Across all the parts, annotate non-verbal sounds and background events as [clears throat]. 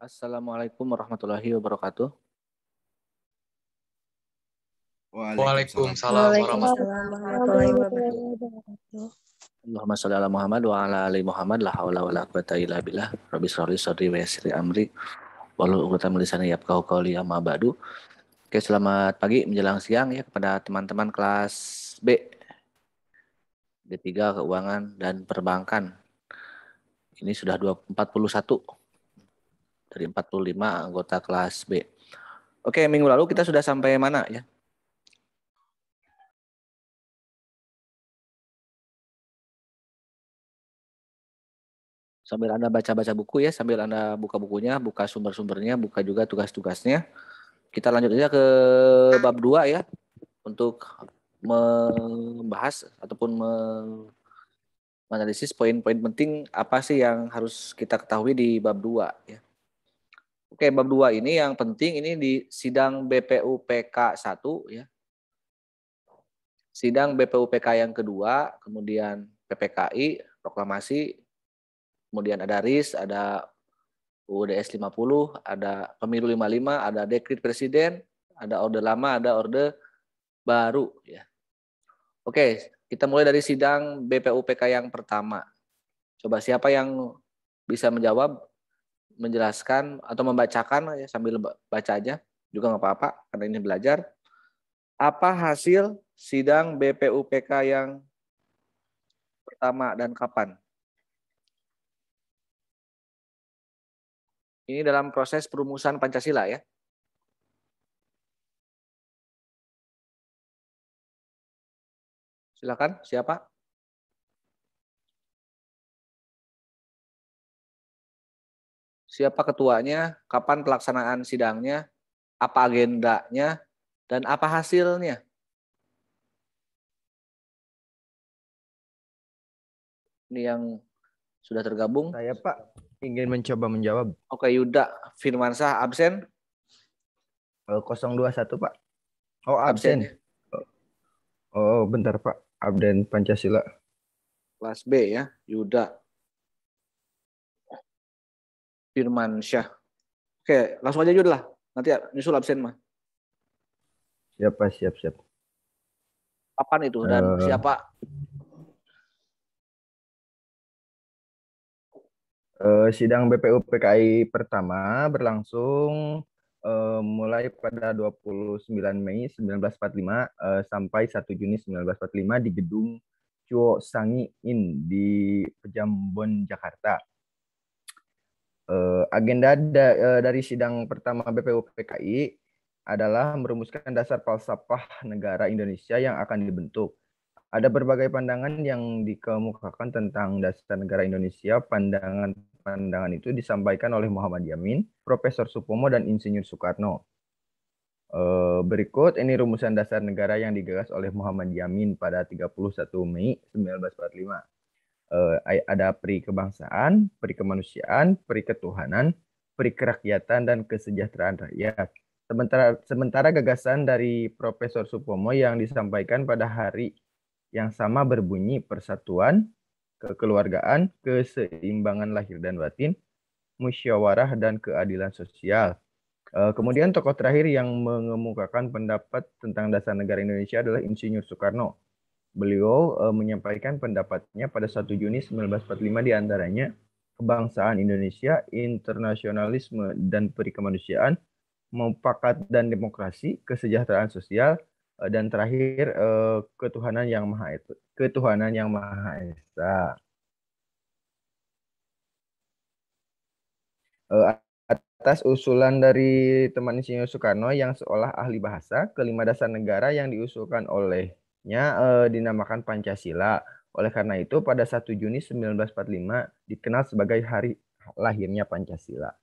Assalamualaikum warahmatullahi wabarakatuh. Waalaikumsalam, warahmatullahi wabarakatuh. Allahumma sholli ala Muhammad wa ala ali Muhammad la haula wala quwata illa billah. Rabbi sholli sadri wa yassir amri walau urutan lisani yafqahu qawli amma ba'du. Oke, selamat pagi menjelang siang ya kepada teman-teman kelas B D3 Keuangan dan Perbankan. Ini sudah 241 dari 45 anggota kelas B. Oke, minggu lalu kita sudah sampai mana ya? Sambil Anda baca-baca buku ya, sambil Anda buka bukunya, buka sumber-sumbernya, buka juga tugas-tugasnya. Kita lanjut aja ke bab 2 ya untuk membahas ataupun menganalisis poin-poin penting apa sih yang harus kita ketahui di bab 2 ya. Oke, bab 2 ini yang penting ini di sidang BPUPK 1 ya. Sidang BPUPK yang kedua, kemudian PPKI, proklamasi, kemudian ada RIS, ada UDS 50, ada Pemilu 55, ada dekrit presiden, ada orde lama, ada orde baru ya. Oke, kita mulai dari sidang BPUPK yang pertama. Coba siapa yang bisa menjawab menjelaskan atau membacakan ya sambil baca aja juga nggak apa-apa karena ini belajar. Apa hasil sidang BPUPK yang pertama dan kapan? Ini dalam proses perumusan Pancasila ya. Silakan, siapa? siapa ketuanya, kapan pelaksanaan sidangnya, apa agendanya, dan apa hasilnya. Ini yang sudah tergabung. Saya Pak ingin mencoba menjawab. Oke Yuda Sah absen. 021 eh, Pak. Oh absen. absen. Ya. Oh, oh bentar Pak. Abden Pancasila. Kelas B ya Yuda. Firman Syah. Oke, langsung aja Jun lah. Nanti nyusul absen mah. Siap, siap, siap. Kapan itu dan uh, siapa? Uh, sidang BPU PKI pertama berlangsung uh, mulai pada 29 Mei 1945 uh, sampai 1 Juni 1945 di gedung Cuo Sangi Inn di Pejambon, Jakarta. Uh, agenda da, eh, dari sidang pertama BPUPKI adalah merumuskan dasar falsafah negara Indonesia yang akan dibentuk. Ada berbagai pandangan yang dikemukakan tentang dasar negara Indonesia. Pandangan-pandangan itu disampaikan oleh Muhammad Yamin, Profesor Supomo, dan Insinyur Soekarno. Eh, berikut ini rumusan dasar negara yang digagas oleh Muhammad Yamin pada 31 Mei 1945 uh, ada peri kebangsaan, peri kemanusiaan, peri ketuhanan, peri kerakyatan dan kesejahteraan rakyat. Sementara, sementara gagasan dari Profesor Supomo yang disampaikan pada hari yang sama berbunyi persatuan, kekeluargaan, keseimbangan lahir dan batin, musyawarah dan keadilan sosial. Eh, kemudian tokoh terakhir yang mengemukakan pendapat tentang dasar negara Indonesia adalah Insinyur Soekarno Beliau e, menyampaikan pendapatnya pada 1 Juni 1945 diantaranya kebangsaan Indonesia, internasionalisme dan perikemanusiaan, mufakat dan demokrasi, kesejahteraan sosial, e, dan terakhir e, ketuhanan yang maha itu, ketuhanan yang maha esa. atas usulan dari teman Insinyur Soekarno yang seolah ahli bahasa kelima dasar negara yang diusulkan oleh eh, dinamakan Pancasila. Oleh karena itu, pada 1 Juni 1945 dikenal sebagai hari lahirnya Pancasila.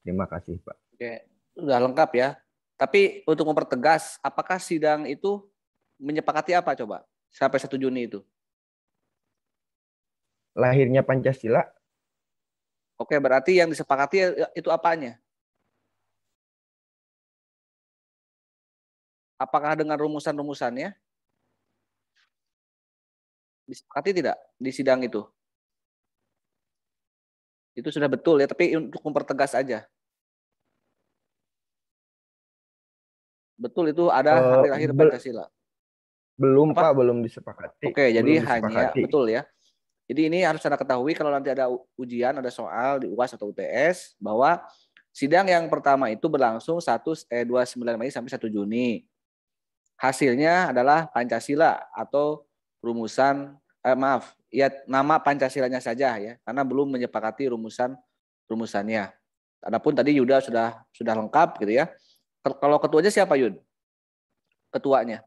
Terima kasih, Pak. Oke, sudah lengkap ya. Tapi untuk mempertegas, apakah sidang itu menyepakati apa coba sampai 1 Juni itu? Lahirnya Pancasila. Oke, berarti yang disepakati itu apanya? Apakah dengan rumusan-rumusannya? Disepakati tidak di sidang itu? Itu sudah betul ya, tapi untuk mempertegas aja. Betul itu ada uh, eh, hari-hari Pancasila. Belum Apa? Pak, belum disepakati. Oke, belum jadi disepakati. hanya betul ya. Jadi ini harus Anda ketahui kalau nanti ada ujian, ada soal di UAS atau UTS bahwa sidang yang pertama itu berlangsung 1 eh 29 Mei sampai 1 Juni. Hasilnya adalah Pancasila atau rumusan eh, maaf ya nama Pancasilanya saja ya karena belum menyepakati rumusan rumusannya. Adapun tadi Yuda sudah sudah lengkap gitu ya. Kalau ketuanya siapa Yud? Ketuanya.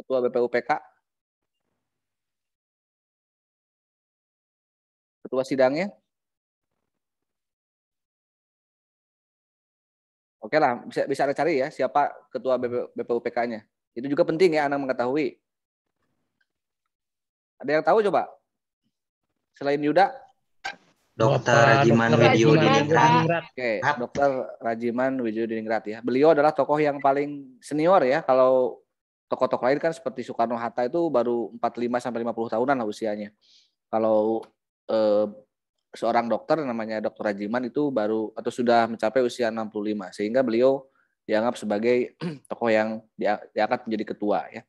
Ketua BPUPK. Ketua sidangnya. Oke lah, bisa bisa ada cari ya siapa ketua BPUPK-nya. Itu juga penting ya anak mengetahui. Ada yang tahu coba? Selain Yuda? Dokter Rajiman Wijodiningrat. Oke, Dokter Rajiman Diningrat ya. Beliau adalah tokoh yang paling senior ya. Kalau tokoh-tokoh lain kan seperti Soekarno Hatta itu baru 45 sampai 50 tahunan lah usianya. Kalau eh, seorang dokter namanya Dokter Rajiman itu baru atau sudah mencapai usia 65 sehingga beliau dianggap sebagai [clears throat] tokoh yang diangkat menjadi ketua ya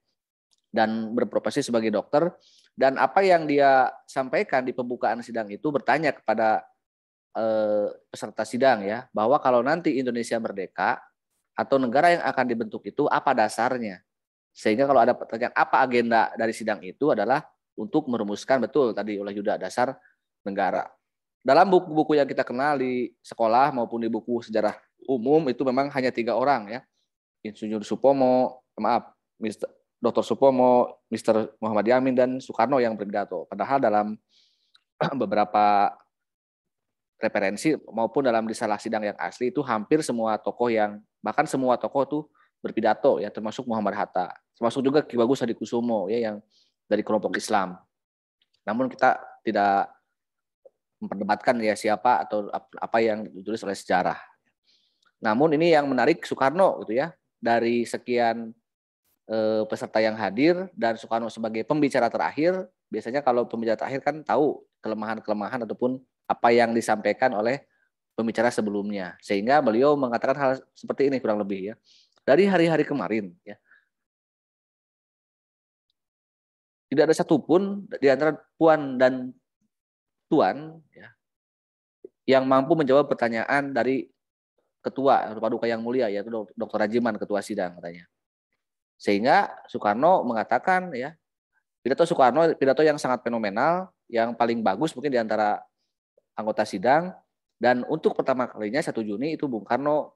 dan berprofesi sebagai dokter dan apa yang dia sampaikan di pembukaan sidang itu bertanya kepada eh, peserta sidang ya bahwa kalau nanti Indonesia merdeka atau negara yang akan dibentuk itu apa dasarnya sehingga kalau ada pertanyaan apa agenda dari sidang itu adalah untuk merumuskan betul tadi oleh Yuda dasar negara dalam buku-buku yang kita kenal di sekolah maupun di buku sejarah umum itu memang hanya tiga orang ya. Insinyur Supomo, maaf, Mister, Dr. Supomo, Mr. Muhammad Yamin, dan Soekarno yang berpidato. Padahal dalam [clears throat] beberapa referensi maupun dalam risalah sidang yang asli itu hampir semua tokoh yang, bahkan semua tokoh itu berpidato ya termasuk Muhammad Hatta termasuk juga Ki Bagus Hadikusumo ya yang dari kelompok Islam namun kita tidak memperdebatkan ya siapa atau apa yang ditulis oleh sejarah namun ini yang menarik Soekarno gitu ya dari sekian eh, peserta yang hadir dan Soekarno sebagai pembicara terakhir biasanya kalau pembicara terakhir kan tahu kelemahan-kelemahan ataupun apa yang disampaikan oleh pembicara sebelumnya sehingga beliau mengatakan hal seperti ini kurang lebih ya dari hari-hari kemarin ya tidak ada satupun di antara puan dan tuan ya yang mampu menjawab pertanyaan dari ketua Paduka yang mulia yaitu Dokter Rajiman ketua sidang katanya. Sehingga Soekarno mengatakan ya pidato Soekarno pidato yang sangat fenomenal yang paling bagus mungkin di antara anggota sidang dan untuk pertama kalinya 1 Juni itu Bung Karno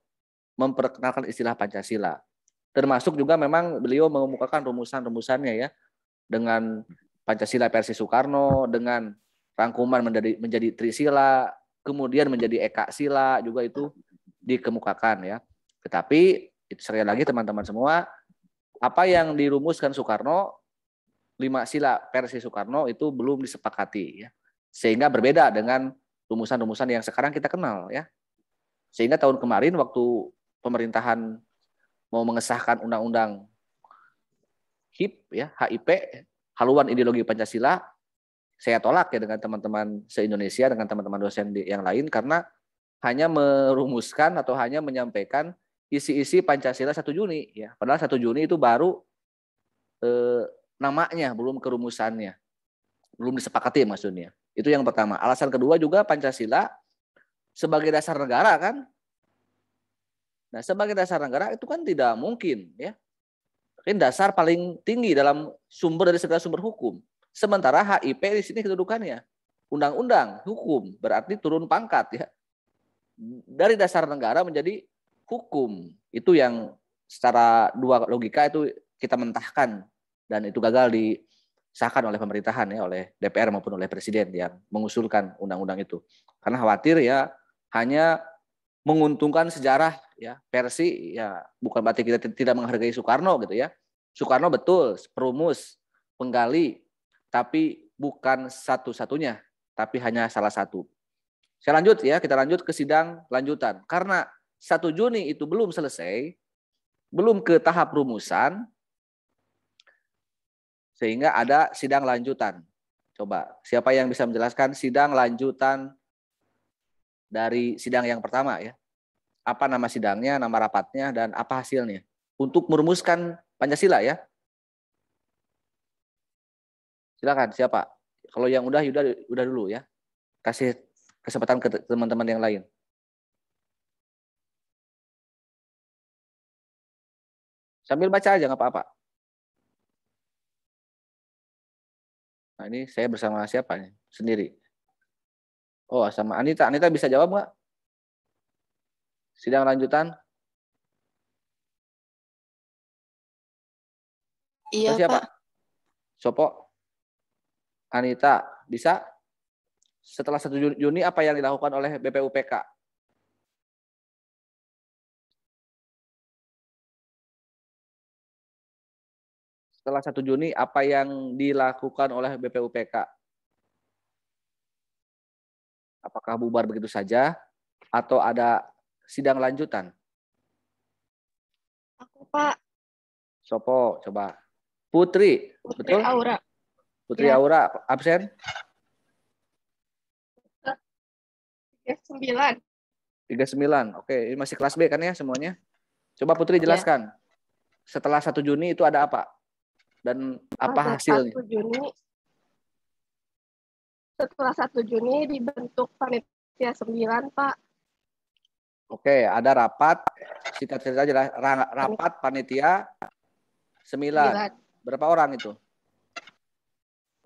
memperkenalkan istilah Pancasila. Termasuk juga memang beliau mengemukakan rumusan-rumusannya ya dengan Pancasila versi Soekarno dengan rangkuman menjadi menjadi Trisila, kemudian menjadi Eka Sila juga itu dikemukakan ya. Tetapi itu sekali lagi teman-teman semua apa yang dirumuskan Soekarno lima sila versi Soekarno itu belum disepakati ya. Sehingga berbeda dengan rumusan-rumusan yang sekarang kita kenal ya. Sehingga tahun kemarin waktu pemerintahan mau mengesahkan undang-undang HIP ya, HIP haluan ideologi Pancasila saya tolak ya dengan teman-teman se-Indonesia dengan teman-teman dosen yang lain karena hanya merumuskan atau hanya menyampaikan isi-isi Pancasila 1 Juni ya. Padahal 1 Juni itu baru eh, namanya, belum kerumusannya. Belum disepakati maksudnya. Itu yang pertama. Alasan kedua juga Pancasila sebagai dasar negara kan. Nah, sebagai dasar negara itu kan tidak mungkin ya. Mungkin dasar paling tinggi dalam sumber dari segala sumber hukum. Sementara HIP di sini kedudukannya undang-undang hukum berarti turun pangkat ya dari dasar negara menjadi hukum. Itu yang secara dua logika itu kita mentahkan dan itu gagal disahkan oleh pemerintahan ya oleh DPR maupun oleh presiden yang mengusulkan undang-undang itu. Karena khawatir ya hanya menguntungkan sejarah ya versi ya bukan berarti kita tidak menghargai Soekarno gitu ya. Soekarno betul perumus, penggali tapi bukan satu-satunya, tapi hanya salah satu. Saya lanjut ya, kita lanjut ke sidang lanjutan. Karena 1 Juni itu belum selesai, belum ke tahap rumusan, sehingga ada sidang lanjutan. Coba, siapa yang bisa menjelaskan sidang lanjutan dari sidang yang pertama ya? Apa nama sidangnya, nama rapatnya, dan apa hasilnya? Untuk merumuskan Pancasila ya. Silakan siapa? Kalau yang udah udah udah dulu ya. Kasih kesempatan ke teman-teman yang lain. Sambil baca aja nggak apa-apa. Nah ini saya bersama siapa nih? Sendiri. Oh sama Anita. Anita bisa jawab nggak? Sidang lanjutan. Iya siapa? Pak. Sopo. Anita bisa? setelah 1 Juni apa yang dilakukan oleh BPUPK? Setelah 1 Juni apa yang dilakukan oleh BPUPK? Apakah bubar begitu saja atau ada sidang lanjutan? Aku, Pak. Sopo, coba. Putri, Putri betul? Aura. Putri ya. Aura, absen? 39. 39. Oke, ini masih kelas B kan ya semuanya? Coba Putri iya. jelaskan. Ya. Setelah 1 Juni itu ada apa? Dan apa setelah hasilnya? 1 Juni setelah 1 Juni dibentuk panitia 9, Pak. Oke, ada rapat, Kita cerita aja rapat panitia 9. 9. Berapa orang itu?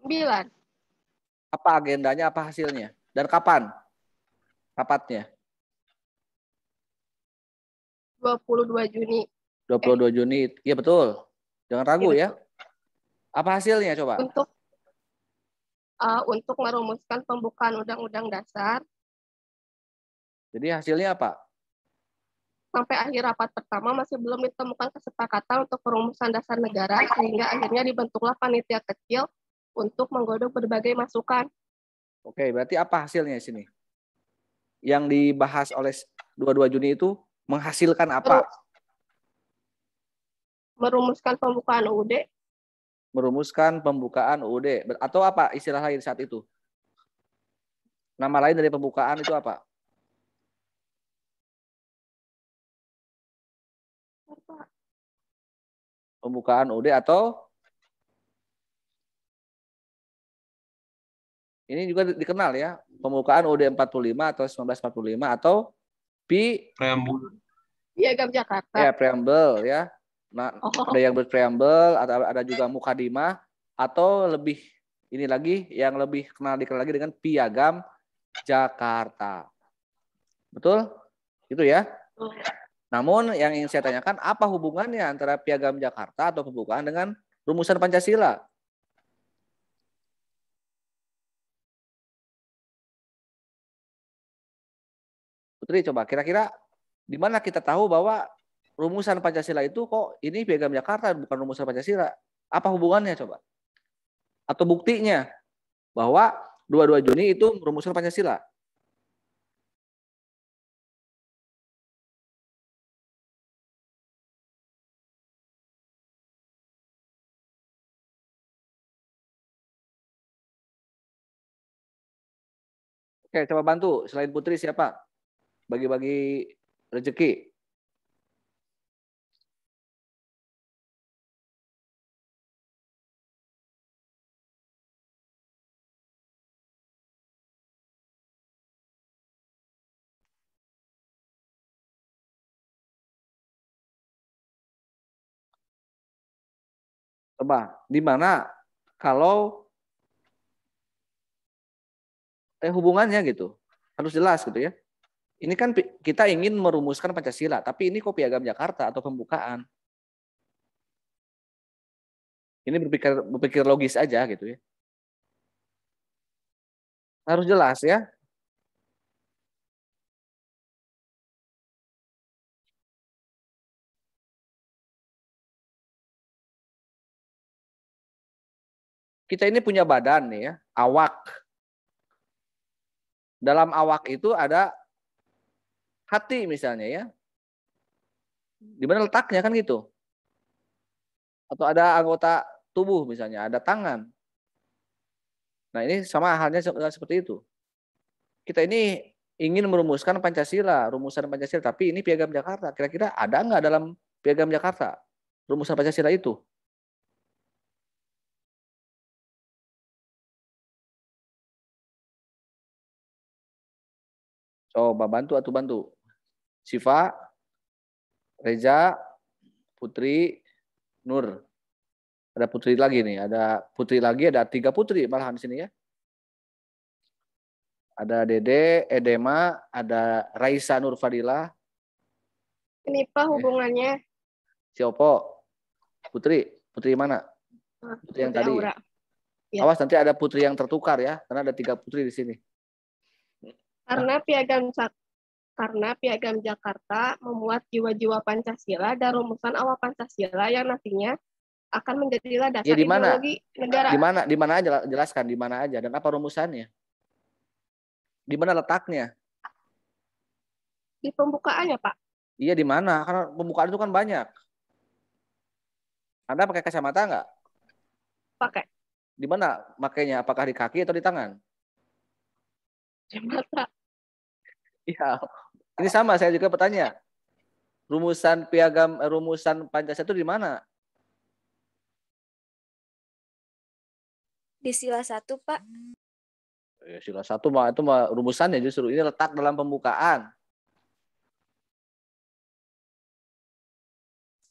9. Apa agendanya, apa hasilnya? Dan kapan? rapatnya? 22 Juni. 22 eh. Juni. Iya betul. Jangan ragu iya, ya. Apa hasilnya coba? Untuk uh, untuk merumuskan pembukaan undang-undang dasar. Jadi hasilnya apa? Sampai akhir rapat pertama masih belum ditemukan kesepakatan untuk perumusan dasar negara sehingga akhirnya dibentuklah panitia kecil untuk menggodok berbagai masukan. Oke, berarti apa hasilnya sini? yang dibahas oleh 22 Juni itu menghasilkan apa? Merumuskan pembukaan UUD. Merumuskan pembukaan UUD atau apa istilah lain saat itu? Nama lain dari pembukaan itu apa? Pembukaan UUD atau ini juga dikenal ya pembukaan UD 45 atau 1945 atau P preambul. Piagam Jakarta. Ya, preambel ya. Nah, oh. ada yang berpreambel atau ada juga mukadimah atau lebih ini lagi yang lebih kenal dikenal lagi dengan piagam Jakarta. Betul? Itu ya. Betul. Namun yang ingin saya tanyakan apa hubungannya antara piagam Jakarta atau pembukaan dengan rumusan Pancasila? Putri coba kira-kira di mana kita tahu bahwa rumusan Pancasila itu kok ini piagam Jakarta bukan rumusan Pancasila? Apa hubungannya coba? Atau buktinya bahwa 22 Juni itu rumusan Pancasila? Oke, coba bantu. Selain Putri siapa? bagi-bagi rezeki. Coba, di mana kalau eh hubungannya gitu harus jelas gitu ya ini kan kita ingin merumuskan Pancasila, tapi ini kopi piagam Jakarta atau pembukaan. Ini berpikir berpikir logis aja gitu ya. Harus jelas ya. Kita ini punya badan nih ya, awak. Dalam awak itu ada hati misalnya ya. Di mana letaknya kan gitu. Atau ada anggota tubuh misalnya, ada tangan. Nah ini sama halnya seperti itu. Kita ini ingin merumuskan Pancasila, rumusan Pancasila, tapi ini Piagam Jakarta. Kira-kira ada nggak dalam Piagam Jakarta rumusan Pancasila itu? Coba bantu atau bantu. Siva, Reza, Putri, Nur. Ada putri lagi nih, ada putri lagi, ada tiga putri malahan di sini ya. Ada Dede, Edema, ada Raisa Nur Fadila. apa hubungannya? Siopo, Putri, putri mana? Ah, putri yang tadi. Aura. Ya. Awas nanti ada putri yang tertukar ya, karena ada tiga putri di sini. Karena piagam satu karena Piagam Jakarta memuat jiwa-jiwa Pancasila dan rumusan awal Pancasila yang nantinya akan menjadi dasar ya, dimana, ideologi negara. Di mana di mana aja jelaskan di mana aja dan apa rumusannya? Di mana letaknya? Di pembukaannya, Pak. Iya, di mana? Karena pembukaan itu kan banyak. Anda pakai kacamata enggak? Pakai. Di mana makainya? Apakah di kaki atau di tangan? Kacamata. Iya, [laughs] Ini sama saya juga bertanya. Rumusan piagam eh, rumusan Pancasila itu di mana? Di sila satu, Pak. Ya, sila satu mah itu mah rumusannya justru ini letak dalam pembukaan.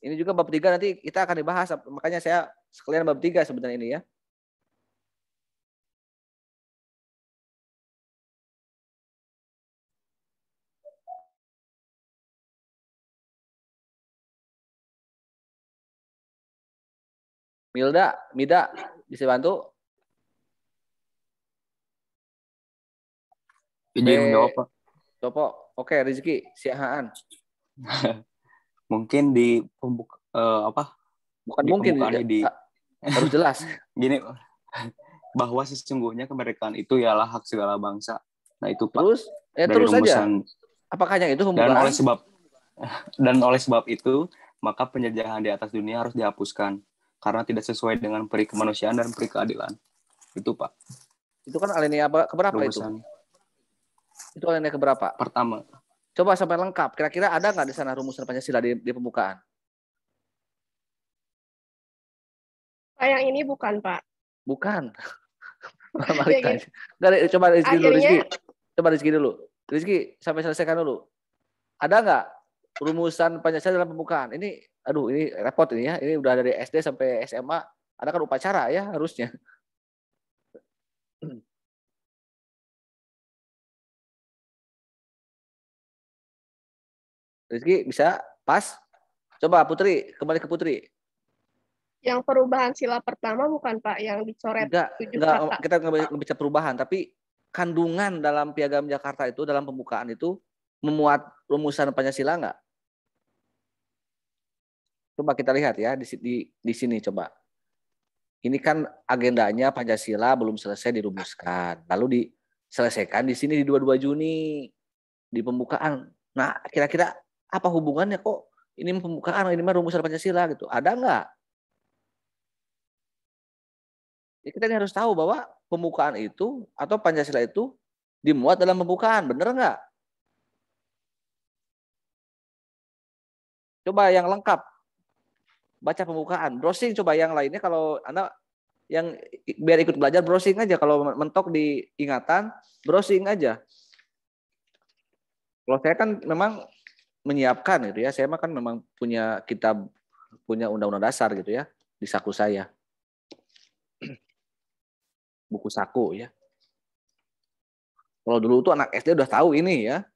Ini juga bab tiga nanti kita akan dibahas. Makanya saya sekalian bab tiga sebenarnya ini ya. Milda, Mida, bisa bantu? Ini jawab Pak. Topo, oke Rizky, siahaan. [laughs] mungkin di pembuka, uh, eh, apa? Bukan di mungkin di, ah, harus jelas. [laughs] Gini, bahwa sesungguhnya kemerdekaan itu ialah hak segala bangsa. Nah itu Pak. Terus, ya, terus rumusan, aja. Apakah yang itu pembukaan? Dan oleh sebab [laughs] dan oleh sebab itu maka penjajahan di atas dunia harus dihapuskan karena tidak sesuai dengan peri kemanusiaan dan peri keadilan. Itu, Pak. Itu kan alinea keberapa itu? Itu alinea keberapa? Pertama. Coba sampai lengkap. Kira-kira ada nggak di sana rumusan Pancasila di, di pembukaan? Pak, yang ini bukan, Pak. Bukan. [laughs] ya, gitu. coba Rizky Akhirnya... dulu, Rizky. Coba Rizky dulu. Rizky, sampai selesaikan dulu. Ada nggak rumusan Pancasila dalam pembukaan? Ini aduh ini repot ini ya ini udah dari SD sampai SMA ada kan upacara ya harusnya [clears throat] Rizky bisa pas coba Putri kembali ke Putri yang perubahan sila pertama bukan Pak yang dicoret enggak, enggak kita nggak bicara perubahan tapi kandungan dalam piagam Jakarta itu dalam pembukaan itu memuat rumusan Pancasila nggak Coba kita lihat ya di, di, di sini coba. Ini kan agendanya Pancasila belum selesai dirumuskan. Lalu diselesaikan di sini di 22 Juni di pembukaan. Nah, kira-kira apa hubungannya kok ini pembukaan, ini mah rumusan Pancasila gitu. Ada nggak? Ya, kita ini harus tahu bahwa pembukaan itu atau Pancasila itu dimuat dalam pembukaan, bener nggak? Coba yang lengkap, baca pembukaan. Browsing coba yang lainnya kalau Anda yang biar ikut belajar browsing aja kalau mentok di ingatan, browsing aja. Kalau saya kan memang menyiapkan gitu ya. Saya mah kan memang punya kitab punya undang-undang dasar gitu ya di saku saya. Buku saku ya. Kalau dulu tuh anak SD udah tahu ini ya.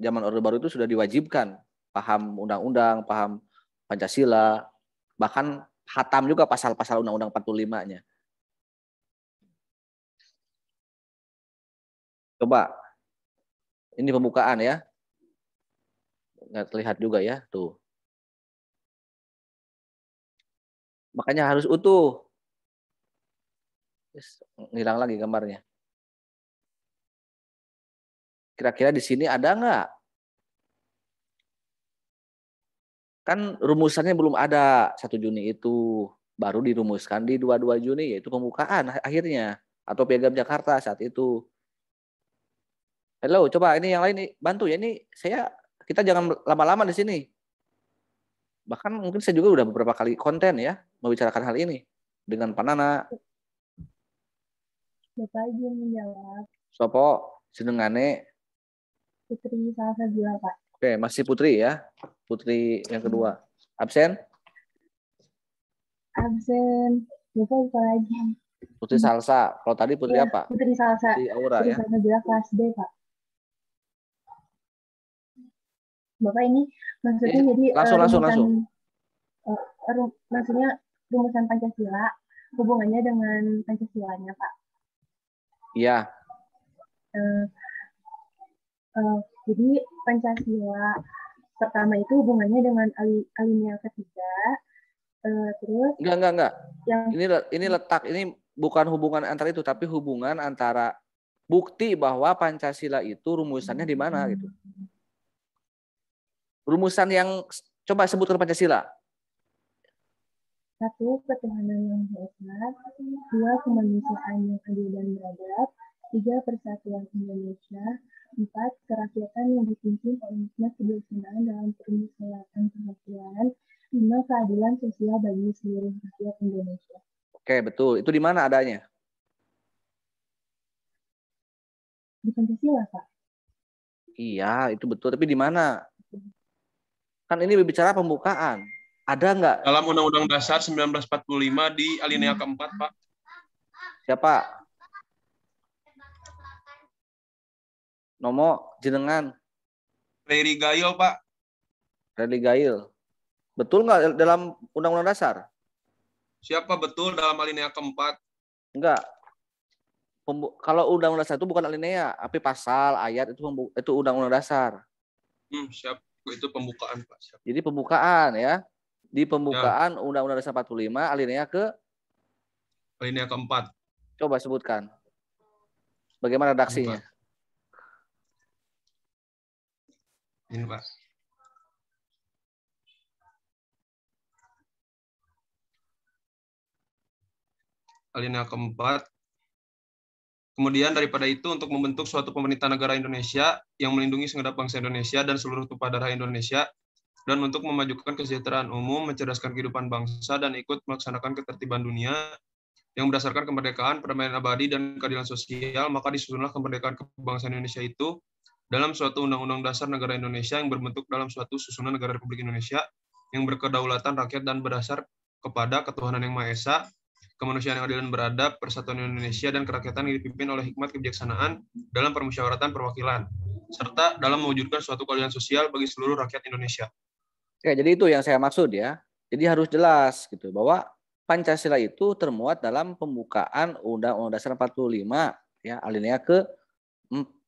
Zaman Orde Baru itu sudah diwajibkan paham undang-undang, paham Pancasila, bahkan hatam juga pasal-pasal Undang-Undang 45-nya. Coba, ini pembukaan ya. Nggak terlihat juga ya, tuh. Makanya harus utuh. Hilang lagi gambarnya. Kira-kira di sini ada nggak Kan rumusannya belum ada satu Juni itu. Baru dirumuskan di 22 Juni yaitu pembukaan akhirnya. Atau Piagam Jakarta saat itu. Halo, coba ini yang lain nih, bantu ya ini saya kita jangan lama-lama di sini. Bahkan mungkin saya juga udah beberapa kali konten ya membicarakan hal ini dengan Panana. Bapak aja menjawab. Sopo, senengane. Putri gila Pak. Oke, masih Putri ya. Putri yang kedua. Absen? Absen. Lupa lupa lagi. Putri Salsa. Kalau tadi Putri ya, apa? Putri Salsa. Putri Aura Putri ya. Salsa bilang kelas D, Pak. Bapak ini maksudnya ini, iya. jadi langsung uh, eh, langsung langsung. Uh, rum, maksudnya rumusan Pancasila hubungannya dengan Pancasilanya, Pak. Iya. Uh, uh, jadi Pancasila pertama itu hubungannya dengan alinea ketiga. Uh, terus enggak enggak enggak. Yang... Ini ini letak ini bukan hubungan antara itu tapi hubungan antara bukti bahwa Pancasila itu rumusannya di mana gitu. Rumusan yang coba sebutkan Pancasila. Satu, ketuhanan yang esa. Dua, kemanusiaan yang adil dan beradab. Tiga, persatuan Indonesia. Empat, kerakyatan yang dipimpin oleh hikmat kebijaksanaan dalam permusyawaratan perwakilan. Lima, keadilan sosial bagi seluruh rakyat Indonesia. Oke, betul. Itu di mana adanya? Di Pancasila, Pak. Iya, itu betul. Tapi di mana? Kan ini berbicara pembukaan. Ada nggak? Dalam Undang-Undang Dasar 1945 di alinea keempat, Pak. Siapa? Nomo jenengan. Reri Gayo, Pak. Reri Gail. Betul nggak dalam Undang-Undang Dasar? Siapa betul dalam alinea keempat? Enggak. Pembu kalau Undang-Undang Dasar itu bukan alinea, tapi pasal, ayat itu itu Undang-Undang Dasar. Hmm, siap. Itu pembukaan, Pak. Siap. Jadi pembukaan ya. Di pembukaan ya. Undang-Undang Dasar 45 alinea ke alinea keempat. Coba sebutkan. Bagaimana redaksinya? Keempat. Ini Pak. Alinea keempat. Kemudian daripada itu untuk membentuk suatu pemerintah negara Indonesia yang melindungi segenap bangsa Indonesia dan seluruh tumpah darah Indonesia dan untuk memajukan kesejahteraan umum, mencerdaskan kehidupan bangsa dan ikut melaksanakan ketertiban dunia yang berdasarkan kemerdekaan, perdamaian abadi, dan keadilan sosial, maka disusunlah kemerdekaan kebangsaan Indonesia itu dalam suatu Undang-Undang Dasar Negara Indonesia yang berbentuk dalam suatu susunan negara Republik Indonesia yang berkedaulatan rakyat dan berdasar kepada ketuhanan yang Maha Esa, kemanusiaan yang adil dan beradab, persatuan Indonesia, dan kerakyatan yang dipimpin oleh hikmat kebijaksanaan dalam permusyawaratan perwakilan, serta dalam mewujudkan suatu keadilan sosial bagi seluruh rakyat Indonesia. Oke ya, jadi itu yang saya maksud ya. Jadi harus jelas gitu bahwa Pancasila itu termuat dalam pembukaan Undang-Undang Dasar 45 ya alinea ke 4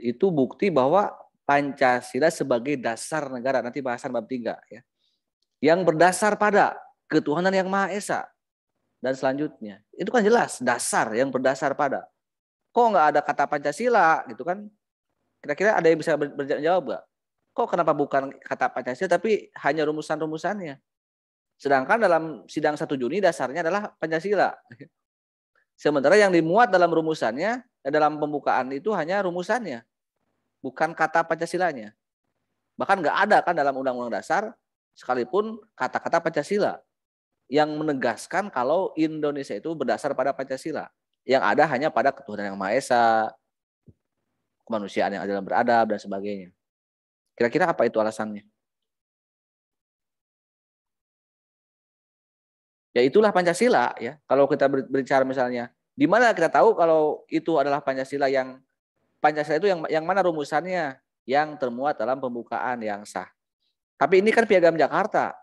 itu bukti bahwa Pancasila sebagai dasar negara nanti bahasan bab tiga ya. Yang berdasar pada ketuhanan yang Maha Esa dan selanjutnya. Itu kan jelas dasar yang berdasar pada. Kok nggak ada kata Pancasila gitu kan? Kira-kira ada yang bisa jawab nggak? Kok kenapa bukan kata Pancasila tapi hanya rumusan-rumusannya? Sedangkan dalam sidang 1 Juni dasarnya adalah Pancasila. Sementara yang dimuat dalam rumusannya, dalam pembukaan itu hanya rumusannya bukan kata Pancasilanya. Bahkan nggak ada kan dalam Undang-Undang Dasar sekalipun kata-kata Pancasila yang menegaskan kalau Indonesia itu berdasar pada Pancasila. Yang ada hanya pada ketuhanan yang Maha Esa, kemanusiaan yang adil dan beradab, dan sebagainya. Kira-kira apa itu alasannya? Ya itulah Pancasila ya. Kalau kita berbicara misalnya, di mana kita tahu kalau itu adalah Pancasila yang Pancasila itu yang yang mana rumusannya yang termuat dalam pembukaan yang sah. Tapi ini kan piagam Jakarta.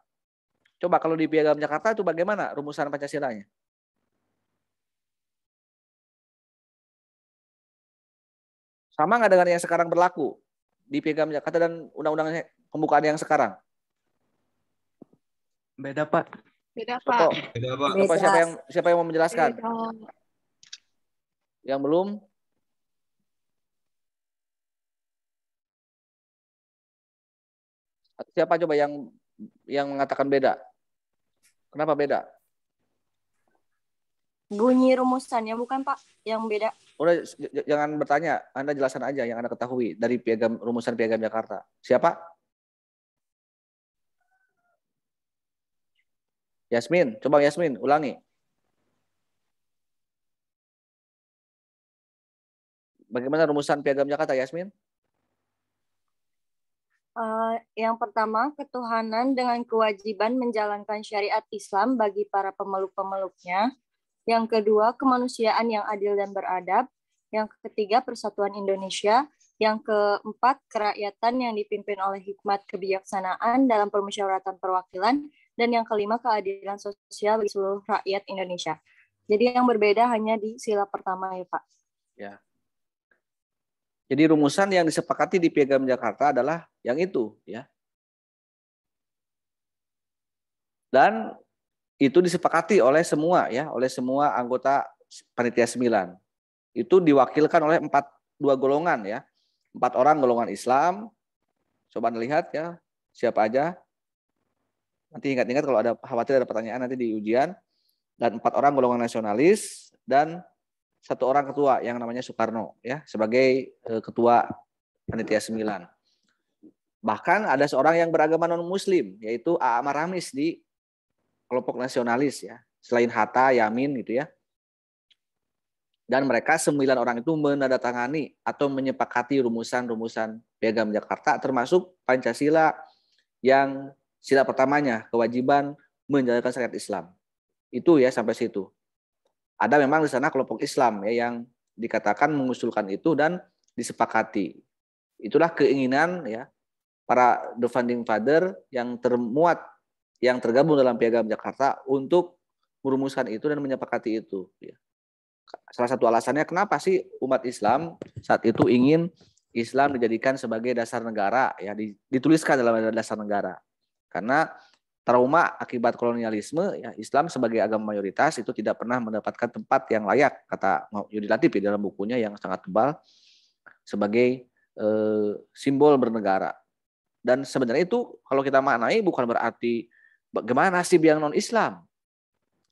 Coba kalau di piagam Jakarta itu bagaimana rumusan Pancasilanya? Sama nggak dengan yang sekarang berlaku di piagam Jakarta dan undang-undang pembukaan yang sekarang? Beda Pak. Beda Pak. Beda Pak. Beda. Siapa yang siapa yang mau menjelaskan? Beda. Yang belum? Siapa coba yang yang mengatakan beda? Kenapa beda? Bunyi rumusannya bukan Pak yang beda. Udah jangan bertanya, Anda jelaskan aja yang Anda ketahui dari piagam rumusan piagam Jakarta. Siapa? Yasmin, coba Yasmin ulangi. Bagaimana rumusan piagam Jakarta Yasmin? Eh, yang pertama, ketuhanan dengan kewajiban menjalankan syariat Islam bagi para pemeluk-pemeluknya. Yang kedua, kemanusiaan yang adil dan beradab. Yang ketiga, persatuan Indonesia. Yang keempat, kerakyatan yang dipimpin oleh hikmat kebijaksanaan dalam permusyawaratan perwakilan. Dan yang kelima, keadilan sosial bagi seluruh rakyat Indonesia. Jadi yang berbeda hanya di sila pertama ya Pak. Ya, jadi rumusan yang disepakati di Piagam Jakarta adalah yang itu, ya. Dan itu disepakati oleh semua ya, oleh semua anggota panitia Sembilan. Itu diwakilkan oleh empat dua golongan ya. Empat orang golongan Islam. Coba Anda lihat ya, siapa aja. Nanti ingat-ingat kalau ada khawatir ada pertanyaan nanti di ujian dan empat orang golongan nasionalis dan satu orang ketua yang namanya Soekarno ya sebagai eh, ketua panitia 9. Bahkan ada seorang yang beragama non muslim yaitu A'am Ramis di kelompok nasionalis ya. Selain Hatta, Yamin gitu ya. Dan mereka sembilan orang itu menandatangani atau menyepakati rumusan-rumusan Piagam Jakarta termasuk Pancasila yang sila pertamanya kewajiban menjalankan syariat Islam. Itu ya sampai situ ada memang di sana kelompok Islam ya yang dikatakan mengusulkan itu dan disepakati. Itulah keinginan ya para the founding father yang termuat yang tergabung dalam Piagam Jakarta untuk merumuskan itu dan menyepakati itu. Ya. Salah satu alasannya kenapa sih umat Islam saat itu ingin Islam dijadikan sebagai dasar negara ya dituliskan dalam dasar negara karena trauma akibat kolonialisme, ya, Islam sebagai agama mayoritas itu tidak pernah mendapatkan tempat yang layak, kata Yudi Latif ya, dalam bukunya yang sangat tebal sebagai e, simbol bernegara. Dan sebenarnya itu kalau kita maknai bukan berarti bagaimana nasib yang non Islam.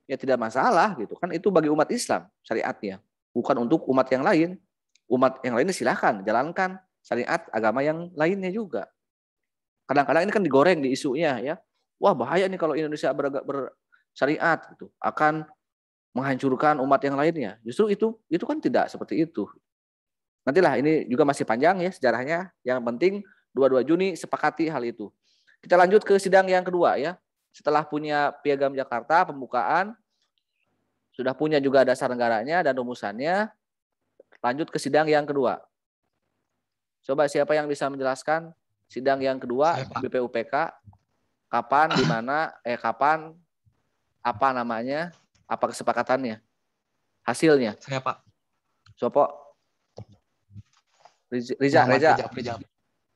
Ya tidak masalah gitu kan itu bagi umat Islam syariatnya, bukan untuk umat yang lain. Umat yang lainnya silahkan jalankan syariat agama yang lainnya juga. Kadang-kadang ini kan digoreng di isunya ya wah bahaya nih kalau Indonesia beragak bersyariat gitu akan menghancurkan umat yang lainnya. Justru itu itu kan tidak seperti itu. Nantilah ini juga masih panjang ya sejarahnya. Yang penting 22 Juni sepakati hal itu. Kita lanjut ke sidang yang kedua ya. Setelah punya Piagam Jakarta pembukaan sudah punya juga dasar negaranya dan rumusannya. Lanjut ke sidang yang kedua. Coba siapa yang bisa menjelaskan sidang yang kedua BPUPK kapan, di mana, eh kapan, apa namanya, apa kesepakatannya, hasilnya. Saya Pak. Sopo. Riza,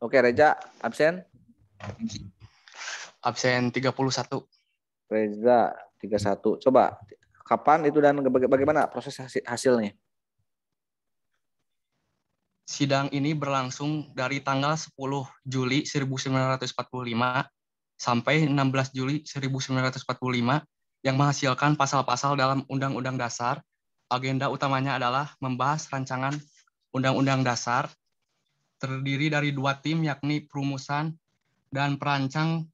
Oke Reza. absen. Absen 31. Reza 31. Coba kapan itu dan bagaimana proses hasilnya? Sidang ini berlangsung dari tanggal 10 Juli 1945 sampai 16 Juli 1945 yang menghasilkan pasal-pasal dalam Undang-Undang Dasar. Agenda utamanya adalah membahas rancangan Undang-Undang Dasar terdiri dari dua tim yakni perumusan dan perancang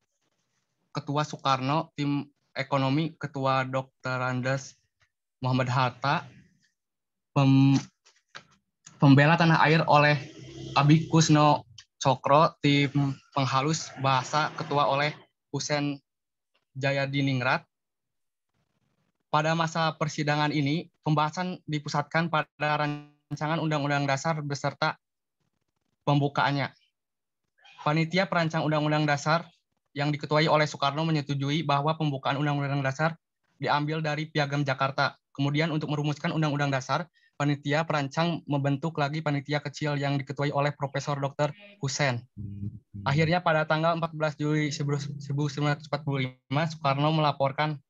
Ketua Soekarno, tim ekonomi Ketua Dr. Randes Muhammad Hatta, pem, pembela tanah air oleh Abi Kusno Cokro, tim penghalus bahasa ketua oleh Husen Jayadiningrat. Pada masa persidangan ini, pembahasan dipusatkan pada rancangan Undang-Undang Dasar beserta pembukaannya. Panitia perancang Undang-Undang Dasar yang diketuai oleh Soekarno menyetujui bahwa pembukaan Undang-Undang Dasar diambil dari Piagam Jakarta. Kemudian untuk merumuskan Undang-Undang Dasar, panitia perancang membentuk lagi panitia kecil yang diketuai oleh Profesor Dr. Husen. Hmm. Akhirnya pada tanggal 14 Juli 1945, Soekarno melaporkan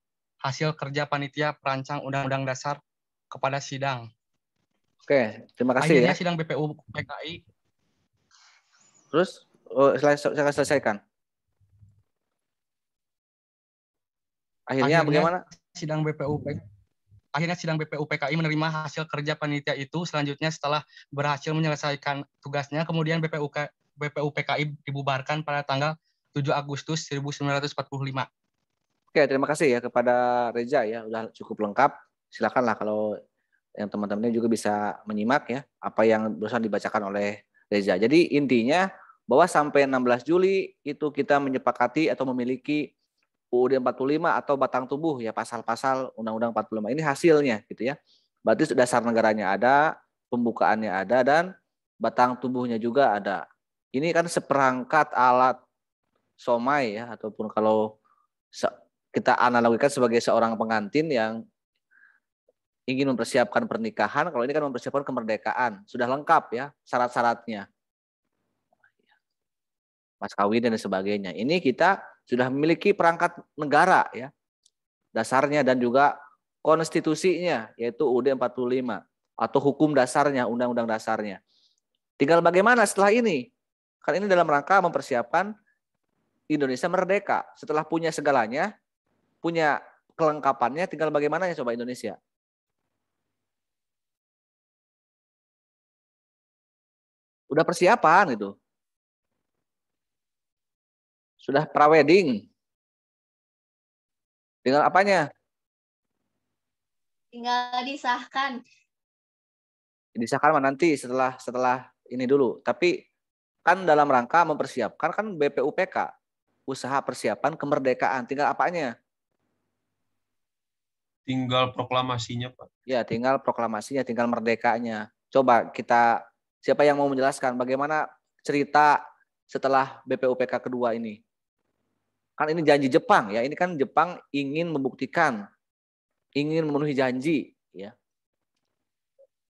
hasil kerja panitia perancang Undang-Undang Dasar kepada sidang. Oke, terima kasih. Akhirnya ya. sidang BPU PKI. Terus, oh, saya selesaikan. Akhirnya, Akhirnya bagaimana? Sidang BPU PKI akhirnya sidang BPUPKI menerima hasil kerja panitia itu. Selanjutnya setelah berhasil menyelesaikan tugasnya, kemudian BPUK, BPUPKI dibubarkan pada tanggal 7 Agustus 1945. Oke, terima kasih ya kepada Reza ya, sudah cukup lengkap. Silakanlah kalau yang teman-temannya juga bisa menyimak ya apa yang barusan dibacakan oleh Reza. Jadi intinya bahwa sampai 16 Juli itu kita menyepakati atau memiliki UUD 45 atau batang tubuh ya pasal-pasal Undang-Undang 45 ini hasilnya gitu ya. Berarti dasar negaranya ada, pembukaannya ada dan batang tubuhnya juga ada. Ini kan seperangkat alat somai ya ataupun kalau kita analogikan sebagai seorang pengantin yang ingin mempersiapkan pernikahan, kalau ini kan mempersiapkan kemerdekaan, sudah lengkap ya syarat-syaratnya. Mas kawin dan sebagainya. Ini kita sudah memiliki perangkat negara ya dasarnya dan juga konstitusinya yaitu UUD 45 atau hukum dasarnya undang-undang dasarnya. Tinggal bagaimana setelah ini? Karena ini dalam rangka mempersiapkan Indonesia merdeka. Setelah punya segalanya, punya kelengkapannya, tinggal bagaimana ya coba Indonesia? Udah persiapan gitu. Sudah prawedding. Tinggal apanya? Tinggal disahkan. Disahkan mah nanti setelah setelah ini dulu. Tapi kan dalam rangka mempersiapkan kan BPUPK usaha persiapan kemerdekaan. Tinggal apanya? Tinggal proklamasinya, Pak. Ya, tinggal proklamasinya, tinggal merdekanya. Coba kita siapa yang mau menjelaskan bagaimana cerita setelah BPUPK kedua ini? kan ini janji Jepang ya. Ini kan Jepang ingin membuktikan, ingin memenuhi janji ya.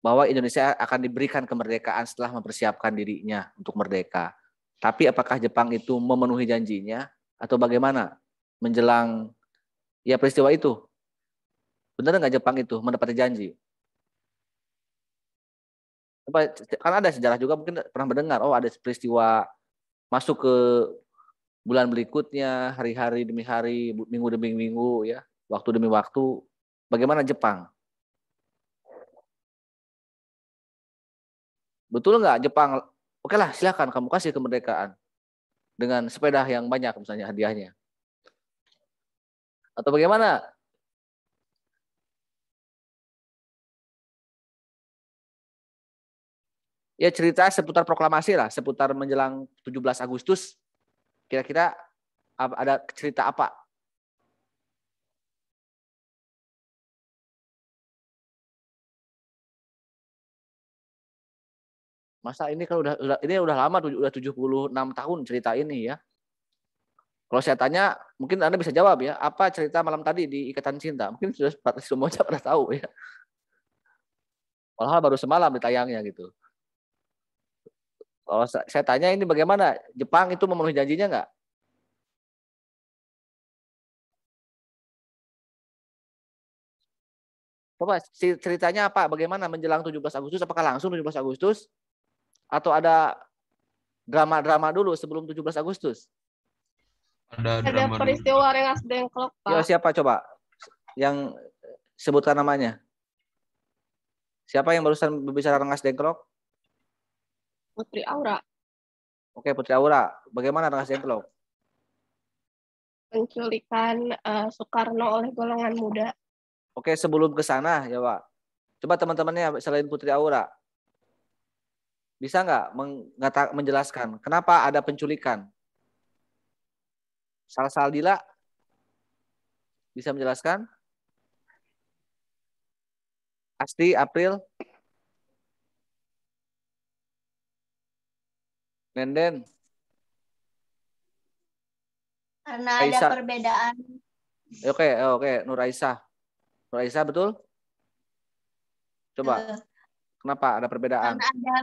Bahwa Indonesia akan diberikan kemerdekaan setelah mempersiapkan dirinya untuk merdeka. Tapi apakah Jepang itu memenuhi janjinya atau bagaimana menjelang ya peristiwa itu? Benar nggak Jepang itu mendapati janji? kan ada sejarah juga mungkin pernah mendengar, oh ada peristiwa masuk ke bulan berikutnya, hari-hari demi hari, minggu demi minggu ya, waktu demi waktu. Bagaimana Jepang? Betul nggak Jepang? Oke lah, silakan kamu kasih kemerdekaan dengan sepeda yang banyak misalnya hadiahnya. Atau bagaimana? Ya cerita seputar proklamasi lah, seputar menjelang 17 Agustus Kira-kira ada cerita apa masa ini kalau udah, udah ini udah lama udah 76 tahun cerita ini ya. Kalau saya tanya, mungkin Anda bisa jawab ya, apa cerita malam tadi di Ikatan Cinta? Mungkin sudah semua pernah [laughs] tahu ya. Walau baru semalam ditayangnya gitu. Kalau oh, saya tanya ini bagaimana? Jepang itu memenuhi janjinya nggak? Coba ceritanya apa? Bagaimana menjelang 17 Agustus? Apakah langsung 17 Agustus? Atau ada drama-drama dulu sebelum 17 Agustus? Ada, ada peristiwa Rengas Dengklok, Pak. Yo, siapa coba? Yang sebutkan namanya. Siapa yang barusan berbicara Rengas Dengklok? Putri Aura. Oke, Putri Aura. Bagaimana dengan Entlok? Penculikan uh, Soekarno oleh golongan muda. Oke, sebelum ke sana ya, Pak. Coba teman-temannya selain Putri Aura, bisa nggak menjelaskan kenapa ada penculikan? Sal Saldila bisa menjelaskan? Asti, April? Nenden. Karena ada perbedaan. Eh, oke, okay, eh, oke, okay. Nur Aisyah. Nur Aisyah betul? Coba. Uh, Kenapa ada perbedaan? Karena ada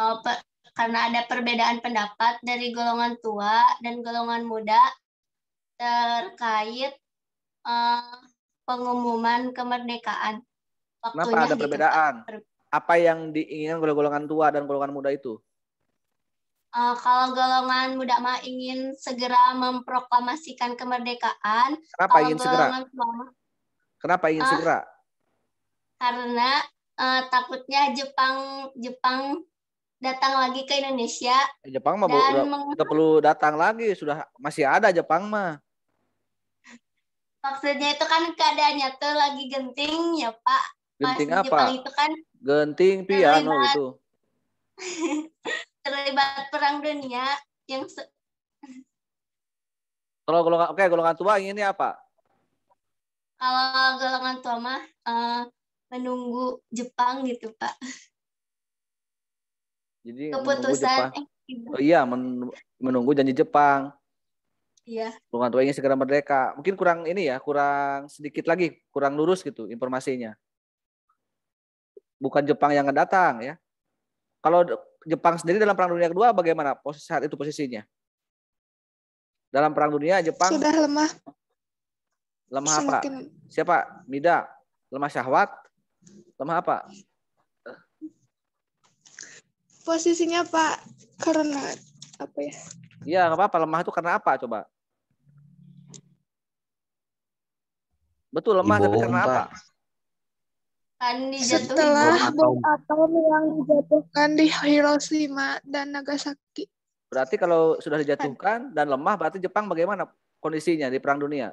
uh, oh, per, karena ada perbedaan pendapat dari golongan tua dan golongan muda terkait uh, pengumuman kemerdekaan. Waktunya Kenapa ada gitu. perbedaan? Apa yang diinginkan golongan tua dan golongan muda itu? Uh, kalau golongan muda mah ingin segera memproklamasikan kemerdekaan. Kenapa ingin segera? Tua, Kenapa ingin uh, segera? Karena uh, takutnya Jepang Jepang datang lagi ke Indonesia. Eh, Jepang mah dan udah, perlu datang lagi, sudah masih ada Jepang mah. [laughs] Maksudnya itu kan keadaannya tuh lagi genting ya Pak. Genting Mas, apa? Jepang itu kan genting piano itu. [laughs] terlibat perang dunia yang kalau golongan oke okay, golongan tua ini apa? Kalau golongan tua mah uh, menunggu Jepang gitu pak. Jadi keputusan eh, Oh, iya men menunggu janji Jepang. Iya. Golongan tua ingin segera merdeka. Mungkin kurang ini ya kurang sedikit lagi kurang lurus gitu informasinya. Bukan Jepang yang datang ya. Kalau Jepang sendiri dalam Perang Dunia Kedua bagaimana posisi saat itu posisinya? Dalam Perang Dunia Jepang sudah lemah. Lemah Semakin... apa? Siapa? Mida. Lemah syahwat. Lemah apa? Posisinya Pak karena apa ya? Iya, nggak apa-apa. Lemah itu karena apa coba? Betul lemah Ibu tapi karena apa? Kan Setelah bom atom yang dijatuhkan di Hiroshima dan Nagasaki. Berarti kalau sudah dijatuhkan dan lemah, berarti Jepang bagaimana kondisinya di Perang Dunia?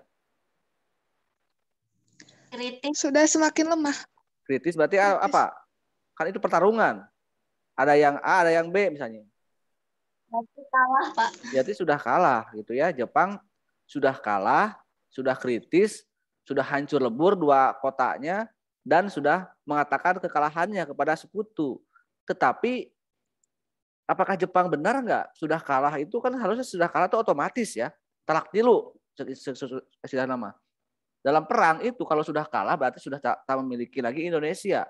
Kritis. Sudah semakin lemah. Kritis berarti Kritis. apa? Kan itu pertarungan. Ada yang A, ada yang B misalnya. Berarti kalah, Pak. Berarti sudah kalah gitu ya. Jepang sudah kalah, sudah kritis, sudah hancur lebur dua kotanya, dan sudah mengatakan kekalahannya kepada sekutu. Tetapi apakah Jepang benar nggak sudah kalah itu kan harusnya sudah kalah itu otomatis ya telak tilu istilah nama dalam perang itu kalau sudah kalah berarti sudah tak, memiliki lagi Indonesia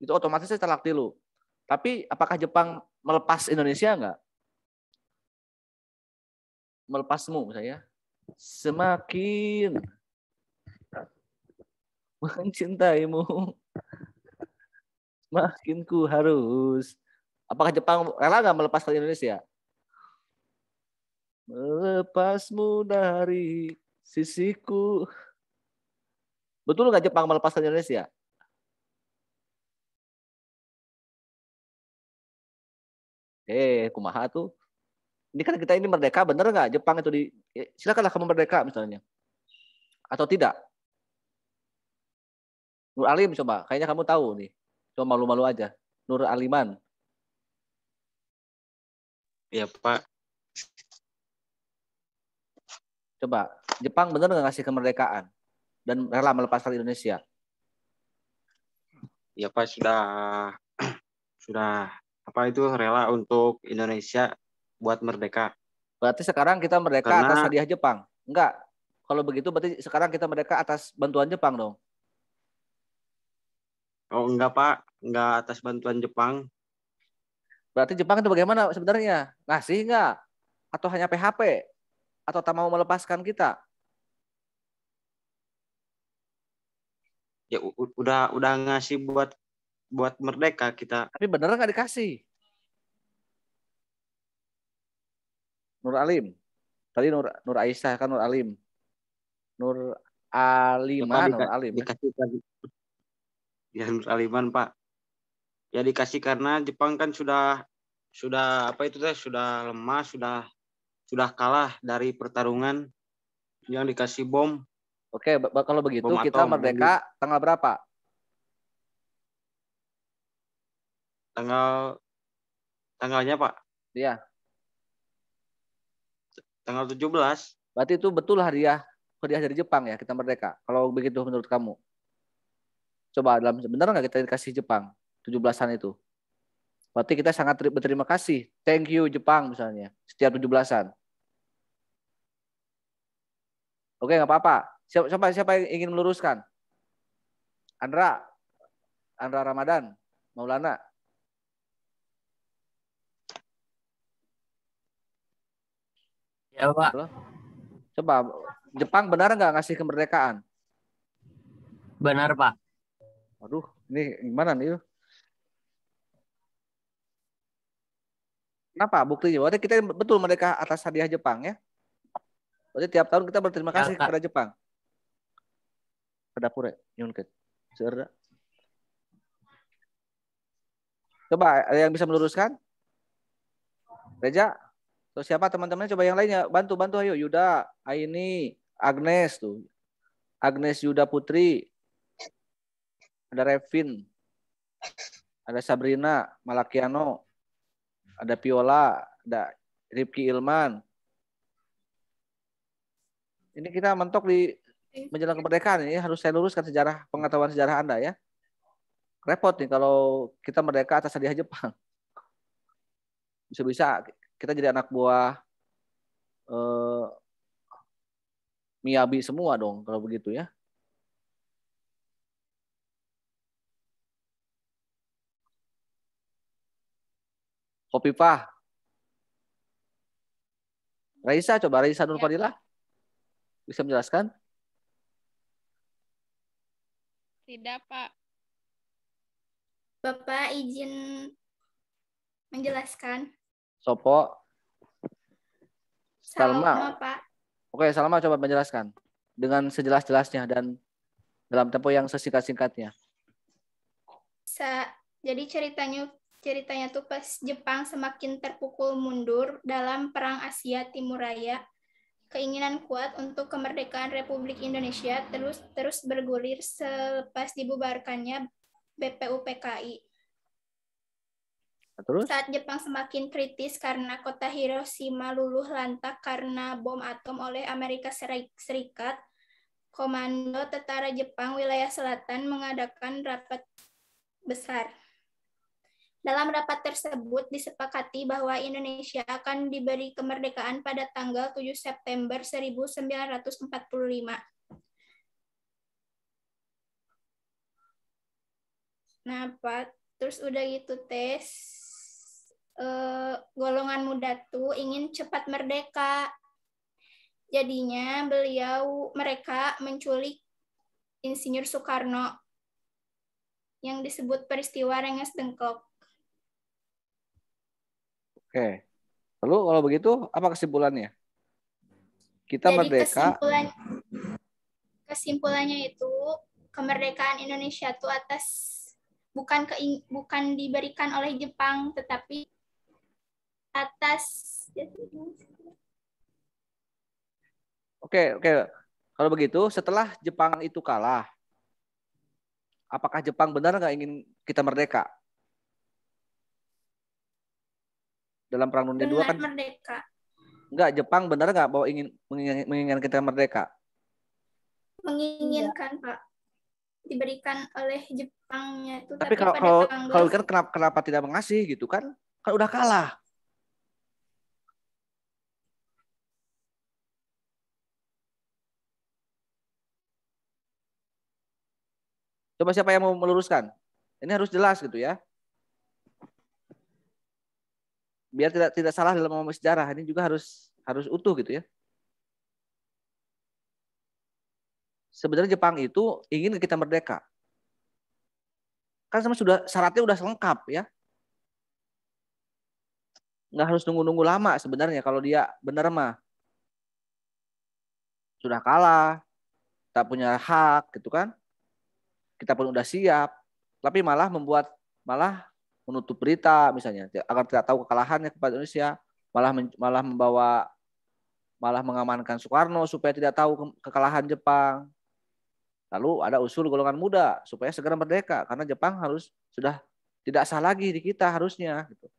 itu otomatis telak tilu tapi apakah Jepang melepas Indonesia nggak melepasmu saya? semakin mencintaimu makin ku harus apakah Jepang rela nggak melepas dari Indonesia melepasmu dari sisiku betul nggak Jepang melepas dari Indonesia eh kumaha tuh ini kan kita ini merdeka bener nggak Jepang itu di eh, silakanlah kamu merdeka misalnya atau tidak Nur Alim coba, kayaknya kamu tahu nih. Coba malu-malu aja. Nur Aliman. Iya Pak. Coba, Jepang benar nggak ngasih kemerdekaan dan rela melepaskan Indonesia? Iya Pak sudah [clears throat] sudah apa itu rela untuk Indonesia buat merdeka. Berarti sekarang kita merdeka Karena... atas hadiah Jepang? Enggak. Kalau begitu berarti sekarang kita merdeka atas bantuan Jepang dong. Oh enggak Pak, enggak atas bantuan Jepang. Berarti Jepang itu bagaimana sebenarnya? Ngasih enggak? Atau hanya PHP? Atau tak mau melepaskan kita? Ya udah udah ngasih buat buat merdeka kita. Tapi bener nggak dikasih? Nur Alim. Tadi Nur Nur Aisyah kan Nur Alim. Nur Alim, Nur Alim. Dikasih, Jangan Saliman Pak. Ya dikasih karena Jepang kan sudah sudah apa itu teh sudah lemah, sudah sudah kalah dari pertarungan yang dikasih bom. Oke, kalau begitu bom kita atom. merdeka tanggal berapa? Tanggal tanggalnya, Pak? Iya. Tanggal 17. Berarti itu betul hadiah hadiah dari Jepang ya kita merdeka. Kalau begitu menurut kamu? Coba dalam sebentar nggak kita dikasih Jepang 17-an itu? Berarti kita sangat berterima kasih. Thank you Jepang misalnya setiap 17-an. Oke, nggak apa-apa. Siapa, siapa siapa yang ingin meluruskan? Andra, Andra Ramadan, Maulana. Ya, Pak. Coba Jepang benar nggak ngasih kemerdekaan? Benar, Pak. Aduh, ini gimana nih? Kenapa buktinya? Berarti kita betul mereka atas hadiah Jepang ya. Berarti tiap tahun kita berterima ya, kasih ya, kepada Jepang. Ke pura, nyunket. Coba ada yang bisa meluruskan? Reja? Atau siapa teman teman Coba yang lainnya. Bantu, bantu ayo. Yuda, Aini, Agnes tuh. Agnes Yuda Putri ada Revin, ada Sabrina Malakiano, ada Piola, ada Ripki Ilman. Ini kita mentok di menjelang kemerdekaan ini harus saya luruskan sejarah pengetahuan sejarah Anda ya. Repot nih kalau kita merdeka atas hadiah Jepang. Bisa-bisa kita jadi anak buah eh, Miyabi semua dong kalau begitu ya. Kopi Kopipah. Raisa, coba Raisa Nur ya. Fadilah. Bisa menjelaskan? Tidak, Pak. Bapak izin menjelaskan. Sopo? Salma. Salma, Pak. Oke, Salma coba menjelaskan dengan sejelas-jelasnya dan dalam tempo yang sesingkat-singkatnya. jadi ceritanya ceritanya tuh pas Jepang semakin terpukul mundur dalam Perang Asia Timur Raya, keinginan kuat untuk kemerdekaan Republik Indonesia terus terus bergulir selepas dibubarkannya BPUPKI. Terus? Saat Jepang semakin kritis karena kota Hiroshima luluh lantak karena bom atom oleh Amerika Serikat, Komando Tentara Jepang Wilayah Selatan mengadakan rapat besar. Dalam rapat tersebut disepakati bahwa Indonesia akan diberi kemerdekaan pada tanggal 7 September 1945. Nah, Pak, terus udah gitu tes eh, golongan muda tuh ingin cepat merdeka. Jadinya beliau mereka menculik Insinyur Soekarno yang disebut peristiwa Rengas Dengklok. Oke. Lalu kalau begitu apa kesimpulannya? Kita Jadi merdeka. Kesimpulan, kesimpulannya itu kemerdekaan Indonesia itu atas bukan ke, bukan diberikan oleh Jepang tetapi atas Oke, oke. Kalau begitu setelah Jepang itu kalah apakah Jepang benar nggak ingin kita merdeka? dalam perang dunia dua kan merdeka. Enggak, Jepang benar nggak bahwa ingin menginginkan kita merdeka? Menginginkan, Pak. Diberikan oleh Jepangnya itu. Tapi, tapi kalau kalau, kalau kan kenapa, kenapa tidak mengasih gitu kan? Kan udah kalah. Coba siapa yang mau meluruskan? Ini harus jelas gitu ya biar tidak tidak salah dalam memahami sejarah ini juga harus harus utuh gitu ya. Sebenarnya Jepang itu ingin kita merdeka. Kan sama sudah syaratnya sudah lengkap ya. Nggak harus nunggu-nunggu lama sebenarnya kalau dia benar mah. Sudah kalah, tak punya hak gitu kan. Kita pun udah siap, tapi malah membuat malah menutup berita misalnya agar tidak tahu kekalahannya kepada Indonesia malah malah membawa malah mengamankan Soekarno supaya tidak tahu ke, kekalahan Jepang lalu ada usul golongan muda supaya segera merdeka karena Jepang harus sudah tidak sah lagi di kita harusnya gitu.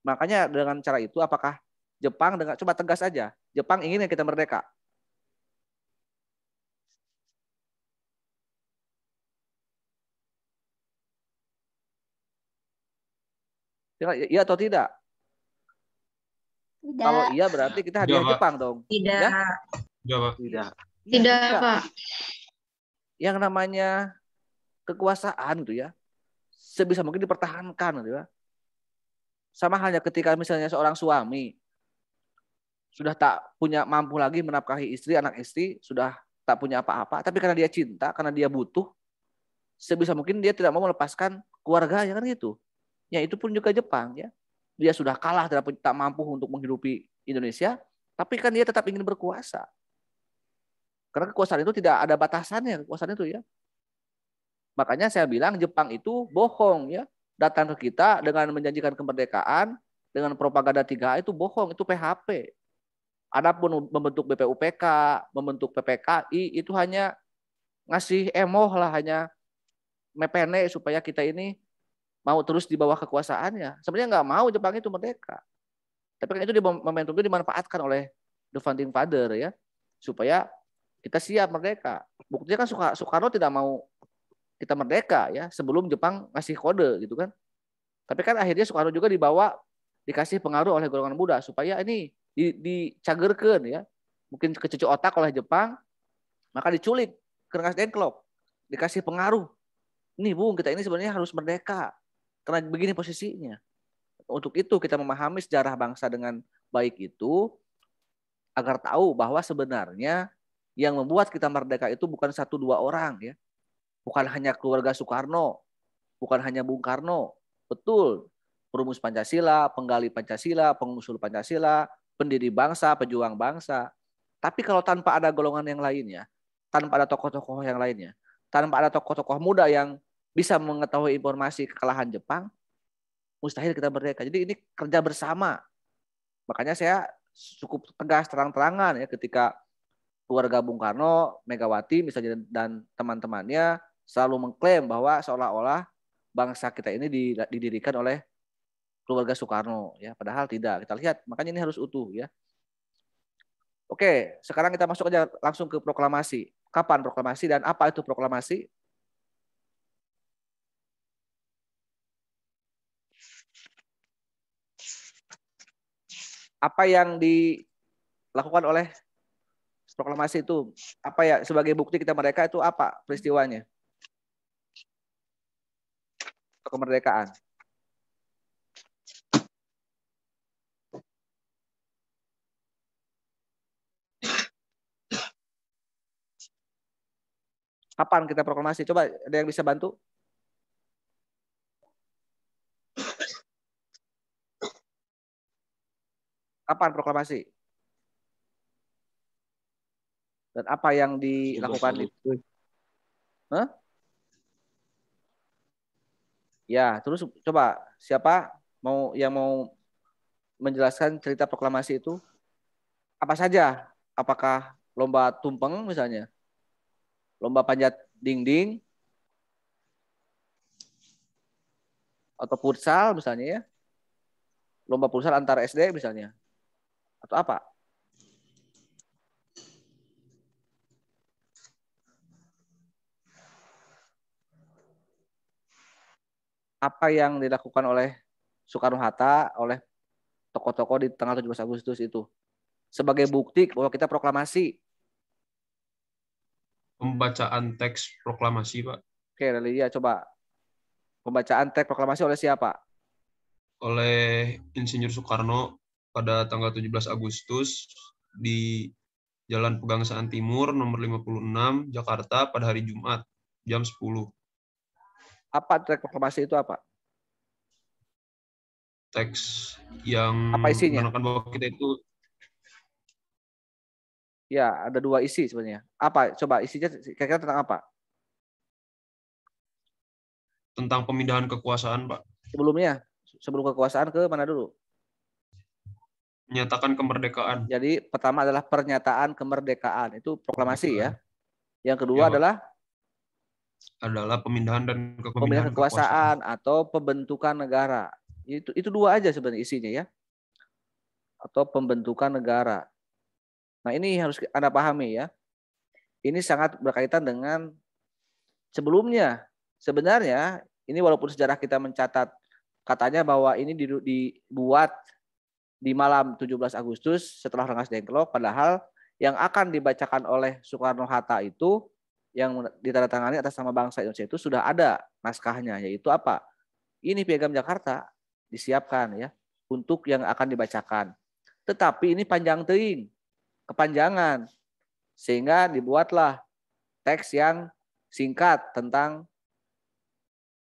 makanya dengan cara itu apakah Jepang dengan coba tegas aja Jepang ingin kita merdeka Ya, iya atau tidak? Tidak. Kalau iya berarti kita hadiah tidak, Jepang dong. Tidak. Ya? Tidak, Tidak. Iya, tidak, Pak. Yang namanya kekuasaan itu ya, sebisa mungkin dipertahankan gitu ya. Sama halnya ketika misalnya seorang suami sudah tak punya mampu lagi menafkahi istri, anak istri, sudah tak punya apa-apa, tapi karena dia cinta, karena dia butuh, sebisa mungkin dia tidak mau melepaskan keluarga ya kan gitu ya itu pun juga Jepang ya. Dia sudah kalah dan tak mampu untuk menghidupi Indonesia, tapi kan dia tetap ingin berkuasa. Karena kekuasaan itu tidak ada batasannya, kekuasaan itu ya. Makanya saya bilang Jepang itu bohong ya. Datang ke kita dengan menjanjikan kemerdekaan, dengan propaganda 3 A itu bohong, itu PHP. Adapun membentuk BPUPK, membentuk PPKI itu hanya ngasih emoh lah hanya mepene supaya kita ini mau terus di bawah kekuasaannya. Sebenarnya nggak mau Jepang itu merdeka. Tapi kan itu momentum itu dimanfaatkan oleh the founding father ya supaya kita siap merdeka. Buktinya kan Soekarno tidak mau kita merdeka ya sebelum Jepang ngasih kode gitu kan. Tapi kan akhirnya Soekarno juga dibawa dikasih pengaruh oleh golongan muda supaya ini di, dicagerkan ya. Mungkin kecucu otak oleh Jepang maka diculik ke Dengklok dikasih pengaruh. Nih Bung, kita ini sebenarnya harus merdeka karena begini posisinya. Untuk itu kita memahami sejarah bangsa dengan baik itu agar tahu bahwa sebenarnya yang membuat kita merdeka itu bukan satu dua orang ya. Bukan hanya keluarga Soekarno, bukan hanya Bung Karno. Betul, perumus Pancasila, penggali Pancasila, pengusul Pancasila, pendiri bangsa, pejuang bangsa. Tapi kalau tanpa ada golongan yang lainnya, tanpa ada tokoh-tokoh yang lainnya, tanpa ada tokoh-tokoh muda yang bisa mengetahui informasi kekalahan Jepang, mustahil kita merdeka. Jadi ini kerja bersama. Makanya saya cukup tegas terang-terangan ya ketika keluarga Bung Karno, Megawati misalnya dan teman-temannya selalu mengklaim bahwa seolah-olah bangsa kita ini didirikan oleh keluarga Soekarno ya padahal tidak kita lihat makanya ini harus utuh ya oke sekarang kita masuk aja langsung ke proklamasi kapan proklamasi dan apa itu proklamasi apa yang dilakukan oleh proklamasi itu apa ya sebagai bukti kita mereka itu apa peristiwanya kemerdekaan kapan kita proklamasi coba ada yang bisa bantu Kapan proklamasi? Dan apa yang dilakukan itu? Hah? Ya, terus coba siapa mau yang mau menjelaskan cerita proklamasi itu? Apa saja? Apakah lomba tumpeng misalnya? Lomba panjat dinding? Atau futsal misalnya ya? Lomba futsal antar SD misalnya? atau apa? Apa yang dilakukan oleh Soekarno-Hatta, oleh tokoh-tokoh di tanggal 17 Agustus itu? Sebagai bukti bahwa kita proklamasi. Pembacaan teks proklamasi, Pak. Oke, Relia, coba. Pembacaan teks proklamasi oleh siapa? Oleh Insinyur Soekarno pada tanggal 17 Agustus di Jalan Pegangsaan Timur nomor 56 Jakarta pada hari Jumat jam 10. Apa reklamasi itu apa? Teks yang apa isinya? menekankan bahwa kita itu Ya, ada dua isi sebenarnya. Apa? Coba isinya kira-kira tentang apa? Tentang pemindahan kekuasaan, Pak. Sebelumnya, sebelum kekuasaan ke mana dulu? Menyatakan kemerdekaan. Jadi pertama adalah pernyataan kemerdekaan itu proklamasi ya. Yang kedua ya. adalah adalah pemindahan dan pemindahan kekuasaan, kekuasaan atau pembentukan negara. Itu itu dua aja sebenarnya isinya ya. Atau pembentukan negara. Nah, ini harus Anda pahami ya. Ini sangat berkaitan dengan sebelumnya. Sebenarnya ini walaupun sejarah kita mencatat katanya bahwa ini dibuat di malam 17 Agustus setelah Rengas Dengklok, padahal yang akan dibacakan oleh Soekarno-Hatta itu yang ditandatangani atas nama bangsa Indonesia itu sudah ada naskahnya, yaitu apa? Ini Piagam Jakarta disiapkan ya untuk yang akan dibacakan. Tetapi ini panjang teing, kepanjangan. Sehingga dibuatlah teks yang singkat tentang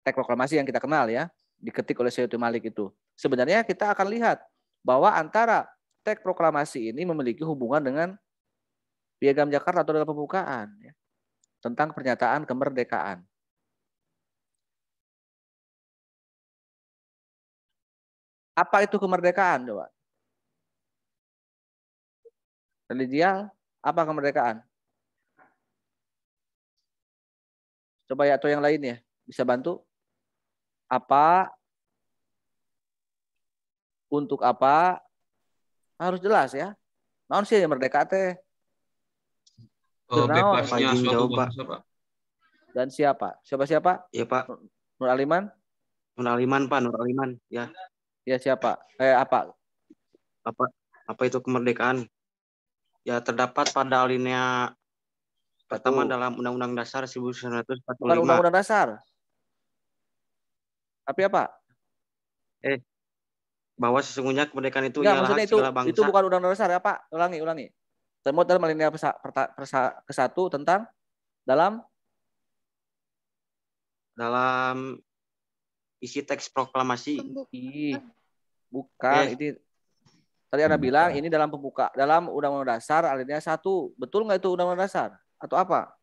teks proklamasi yang kita kenal ya, diketik oleh Sayyid Malik itu. Sebenarnya kita akan lihat bahwa antara teks proklamasi ini memiliki hubungan dengan Piagam Jakarta atau dalam pembukaan ya, tentang pernyataan kemerdekaan. Apa itu kemerdekaan, coba? Religial, apa kemerdekaan? Coba ya atau yang lain ya, bisa bantu? Apa untuk apa harus jelas ya naon sih yang merdeka teh oh, bebasnya dan siapa siapa siapa ya pak Nur Aliman Nur Aliman pak Nur Aliman ya ya siapa eh apa apa apa itu kemerdekaan ya terdapat pada alinea pertama dalam Undang-Undang Dasar 1945 Bukan Undang-Undang Dasar tapi apa eh bahwa sesungguhnya kemerdekaan itu ialah maksudnya itu, bangsa. Itu bukan undang-undang dasar ya Pak. Ulangi, ulangi. Termuat dalam alinea ke kesatu tentang dalam dalam isi teks proklamasi. bukan yes. Eh. ini tadi Anda hmm. bilang ini dalam pembuka dalam undang-undang dasar alinea satu. Betul nggak itu undang-undang dasar atau apa?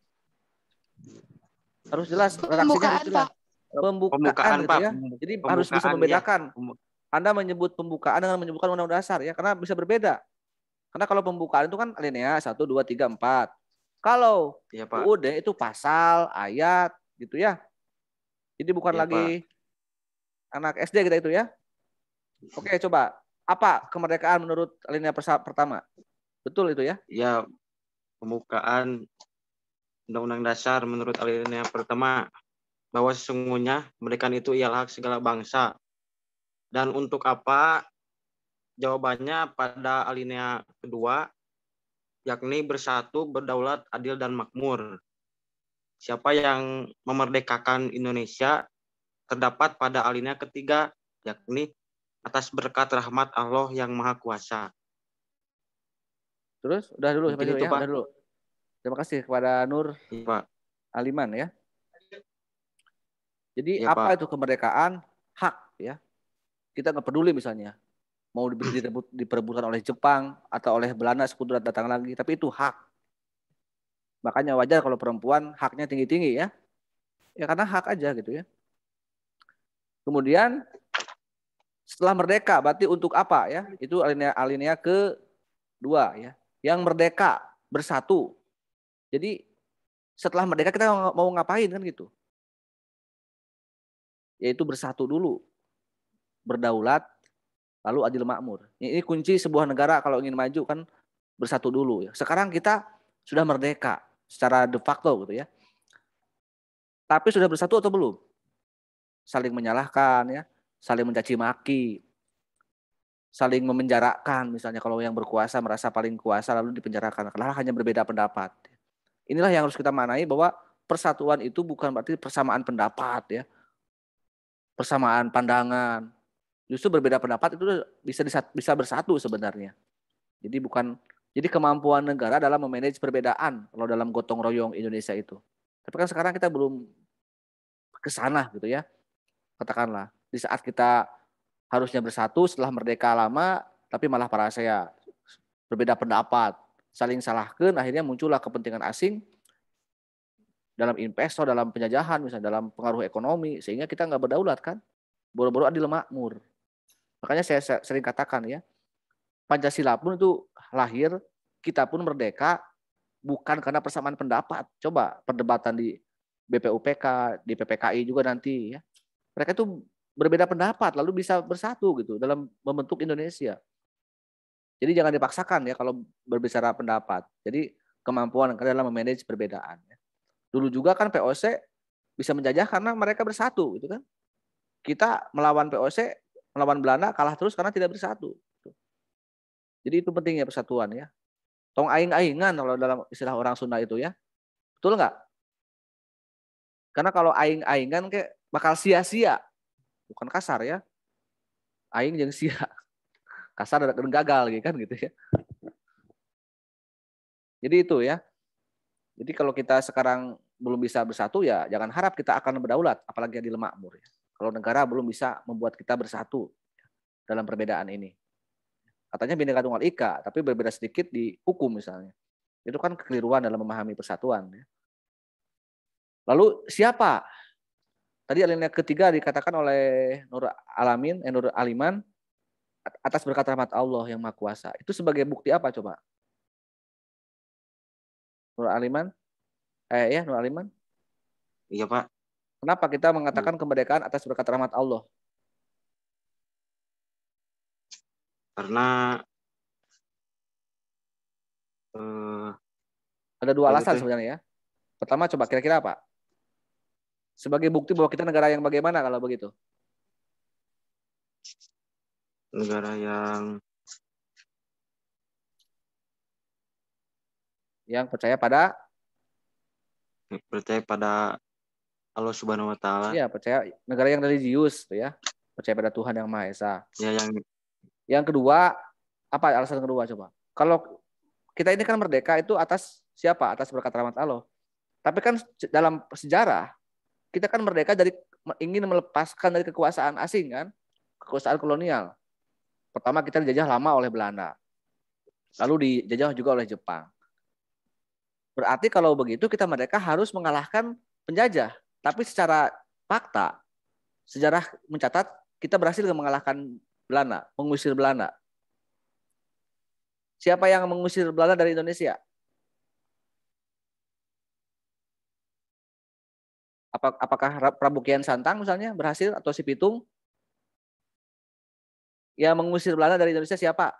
Harus jelas Pembukaan, harus jelas. Pembukaan, pembukaan, pembukaan Pak. Gitu ya. Jadi harus bisa ya. membedakan. Ya anda menyebut pembukaan dengan menyebutkan undang-undang dasar ya, karena bisa berbeda. Karena kalau pembukaan itu kan alinea satu dua tiga empat Kalau ya, Pak. UUD itu pasal, ayat gitu ya. Jadi bukan ya, lagi Pak. anak SD kita itu ya. Oke, coba. Apa kemerdekaan menurut alinea pertama? Betul itu ya? Ya, pembukaan Undang-Undang Dasar menurut alinea pertama bahwa sesungguhnya kemerdekaan itu ialah hak segala bangsa dan untuk apa? Jawabannya pada alinea kedua, yakni bersatu, berdaulat, adil, dan makmur. Siapa yang memerdekakan Indonesia terdapat pada alinea ketiga, yakni atas berkat rahmat Allah yang Maha Kuasa. Terus udah dulu, Mungkin itu, ya? Pak. dulu. Terima kasih kepada Nur ya, Pak. Aliman ya. Jadi ya, apa Pak. itu kemerdekaan? Hak ya kita nggak peduli misalnya mau [clears throat] diperebutkan oleh Jepang atau oleh Belanda sekutu datang lagi, tapi itu hak. Makanya wajar kalau perempuan haknya tinggi-tinggi ya. Ya karena hak aja gitu ya. Kemudian setelah merdeka berarti untuk apa ya? Itu alinea alinea ke dua ya. Yang merdeka bersatu. Jadi setelah merdeka kita mau ngapain kan gitu. Yaitu bersatu dulu berdaulat, lalu adil makmur. Ini kunci sebuah negara kalau ingin maju kan bersatu dulu. Ya. Sekarang kita sudah merdeka secara de facto gitu ya. Tapi sudah bersatu atau belum? Saling menyalahkan ya, saling mencaci maki, saling memenjarakan misalnya kalau yang berkuasa merasa paling kuasa lalu dipenjarakan karena hanya berbeda pendapat. Inilah yang harus kita manai bahwa persatuan itu bukan berarti persamaan pendapat ya. Persamaan pandangan, justru berbeda pendapat itu bisa disat, bisa bersatu sebenarnya. Jadi bukan jadi kemampuan negara dalam memanage perbedaan kalau dalam gotong royong Indonesia itu. Tapi kan sekarang kita belum ke sana gitu ya. Katakanlah di saat kita harusnya bersatu setelah merdeka lama tapi malah para saya berbeda pendapat, saling salahkan akhirnya muncullah kepentingan asing dalam investor, dalam penjajahan, misalnya dalam pengaruh ekonomi, sehingga kita nggak berdaulat kan. Boro-boro adil makmur. Makanya saya sering katakan ya, Pancasila pun itu lahir, kita pun merdeka bukan karena persamaan pendapat. Coba perdebatan di BPUPK, di PPKI juga nanti ya. Mereka itu berbeda pendapat lalu bisa bersatu gitu dalam membentuk Indonesia. Jadi jangan dipaksakan ya kalau berbicara pendapat. Jadi kemampuan dalam memanage perbedaan. Ya. Dulu juga kan POC bisa menjajah karena mereka bersatu gitu kan. Kita melawan POC melawan Belanda kalah terus karena tidak bersatu. Jadi itu pentingnya persatuan ya. Tong aing-aingan kalau dalam istilah orang Sunda itu ya. Betul nggak? Karena kalau aing-aingan kayak bakal sia-sia. Bukan kasar ya. Aing yang sia. [laughs] Kasar dan gagal gitu kan gitu ya. Jadi itu ya. Jadi kalau kita sekarang belum bisa bersatu ya jangan harap kita akan berdaulat apalagi di lemak mur ya. Kalau negara belum bisa membuat kita bersatu dalam perbedaan ini. Katanya bineka Tunggal Ika, tapi berbeda sedikit di hukum misalnya. Itu kan kekeliruan dalam memahami persatuan. Ya. Lalu siapa? Tadi alinea ketiga dikatakan oleh Nur Alamin, eh, Nur Aliman, atas berkat rahmat Allah yang Maha Kuasa. Itu sebagai bukti apa coba? Nur Aliman? Eh ya Nur Aliman? Iya Pak. Kenapa kita mengatakan kemerdekaan atas berkat rahmat Allah? Karena uh, ada dua alasan itu. sebenarnya ya. Pertama coba kira-kira apa? Sebagai bukti bahwa kita negara yang bagaimana kalau begitu? Negara yang yang percaya pada percaya pada Allah Subhanahu wa taala. Iya, percaya negara yang religius tuh ya. Percaya pada Tuhan yang Maha Esa. Ya, yang yang kedua, apa alasan kedua coba? Kalau kita ini kan merdeka itu atas siapa? Atas berkat rahmat Allah. Tapi kan dalam sejarah kita kan merdeka dari ingin melepaskan dari kekuasaan asing kan, kekuasaan kolonial. Pertama kita dijajah lama oleh Belanda. Lalu dijajah juga oleh Jepang. Berarti kalau begitu kita merdeka harus mengalahkan penjajah. Tapi secara fakta, sejarah mencatat kita berhasil mengalahkan Belanda, mengusir Belanda. Siapa yang mengusir Belanda dari Indonesia? Apakah Prabu Kian Santang misalnya berhasil atau si Pitung? Yang mengusir Belanda dari Indonesia siapa?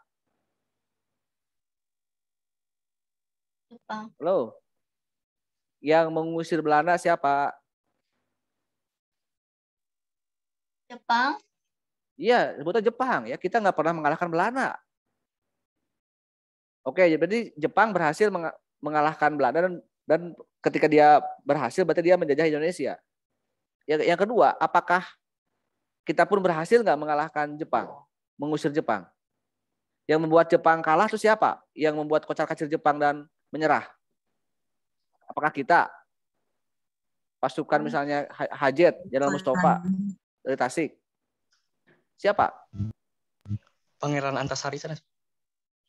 Lo? Halo. Yang mengusir Belanda siapa? Jepang? Iya, sebutan Jepang ya. Kita nggak pernah mengalahkan Belanda. Oke, jadi Jepang berhasil mengalahkan Belanda dan, dan ketika dia berhasil berarti dia menjajah Indonesia. Yang, yang kedua, apakah kita pun berhasil nggak mengalahkan Jepang, mengusir Jepang? Yang membuat Jepang kalah itu siapa? Yang membuat kocar-kacir Jepang dan menyerah? Apakah kita? Pasukan hmm. misalnya Hajet, Jenderal Mustafa, dari eh, Tasik. Siapa? Pangeran Antasari sana.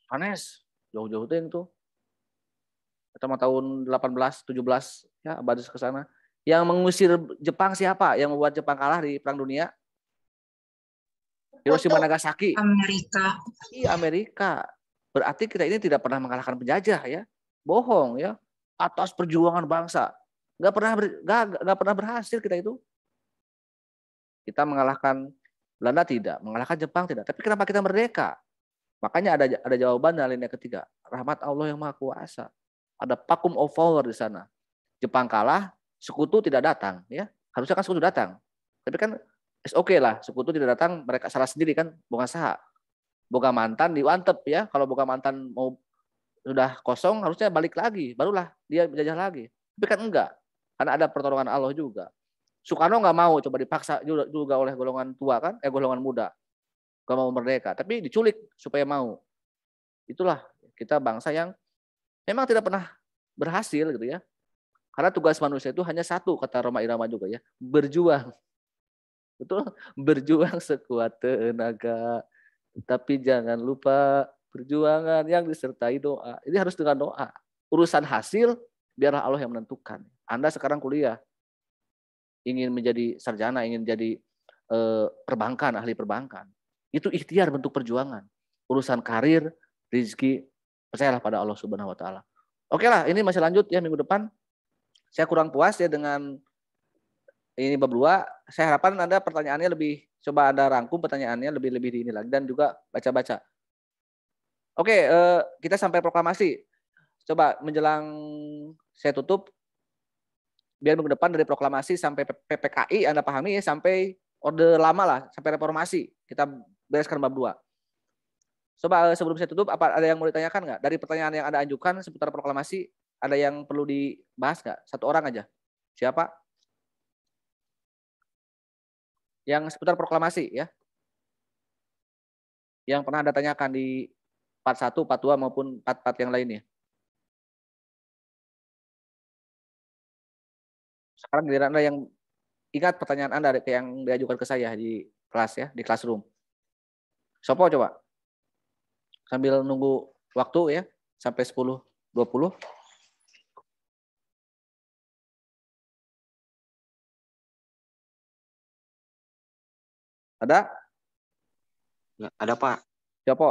Sanes, jauh-jauh tuh yang tuh. Pertama tahun 18, 17 ya abad ke sana. Yang mengusir Jepang siapa? Yang membuat Jepang kalah di Perang Dunia? Hiroshima Nagasaki. Amerika. Iya, Amerika. Berarti kita ini tidak pernah mengalahkan penjajah ya. Bohong ya. Atas perjuangan bangsa. Nggak pernah nggak, nggak pernah berhasil kita itu. Kita mengalahkan Belanda tidak, mengalahkan Jepang tidak. Tapi kenapa kita merdeka? Makanya ada ada jawaban dari yang ketiga. Rahmat Allah yang Maha Kuasa. Ada pakum of power di sana. Jepang kalah, sekutu tidak datang, ya. Harusnya kan sekutu datang. Tapi kan oke okay lah, sekutu tidak datang, mereka salah sendiri kan, bukan sah. Boga mantan diwantep ya. Kalau boga mantan mau sudah kosong, harusnya balik lagi, barulah dia menjajah lagi. Tapi kan enggak, karena ada pertolongan Allah juga. Soekarno nggak mau coba dipaksa juga oleh golongan tua kan, eh golongan muda. nggak mau merdeka, tapi diculik supaya mau. Itulah kita bangsa yang memang tidak pernah berhasil gitu ya. Karena tugas manusia itu hanya satu kata Roma Irama juga ya, berjuang. [laughs] Betul, berjuang sekuat tenaga. Tapi jangan lupa perjuangan yang disertai doa. Ini harus dengan doa. Urusan hasil biarlah Allah yang menentukan. Anda sekarang kuliah, ingin menjadi sarjana, ingin jadi eh, perbankan, ahli perbankan. Itu ikhtiar bentuk perjuangan. Urusan karir, rezeki, percayalah pada Allah Subhanahu wa taala. Oke lah, ini masih lanjut ya minggu depan. Saya kurang puas ya dengan ini bab dua. Saya harapkan Anda pertanyaannya lebih coba Anda rangkum pertanyaannya lebih-lebih di ini lagi dan juga baca-baca. Oke, eh, kita sampai proklamasi. Coba menjelang saya tutup biar minggu depan dari proklamasi sampai PPKI Anda pahami ya sampai order lama lah sampai reformasi kita bereskan bab 2. Coba eh, sebelum saya tutup apa ada yang mau ditanyakan nggak dari pertanyaan yang Anda anjurkan seputar proklamasi ada yang perlu dibahas nggak? Satu orang aja. Siapa? Yang seputar proklamasi ya. Yang pernah Anda tanyakan di part 1, part 2 maupun part-part yang lainnya. Sekarang giliran Anda yang ingat pertanyaan Anda yang diajukan ke saya di kelas ya, di classroom. Sopo coba? Sambil nunggu waktu ya, sampai 10, 20. Ada? ada, Pak. Siapa?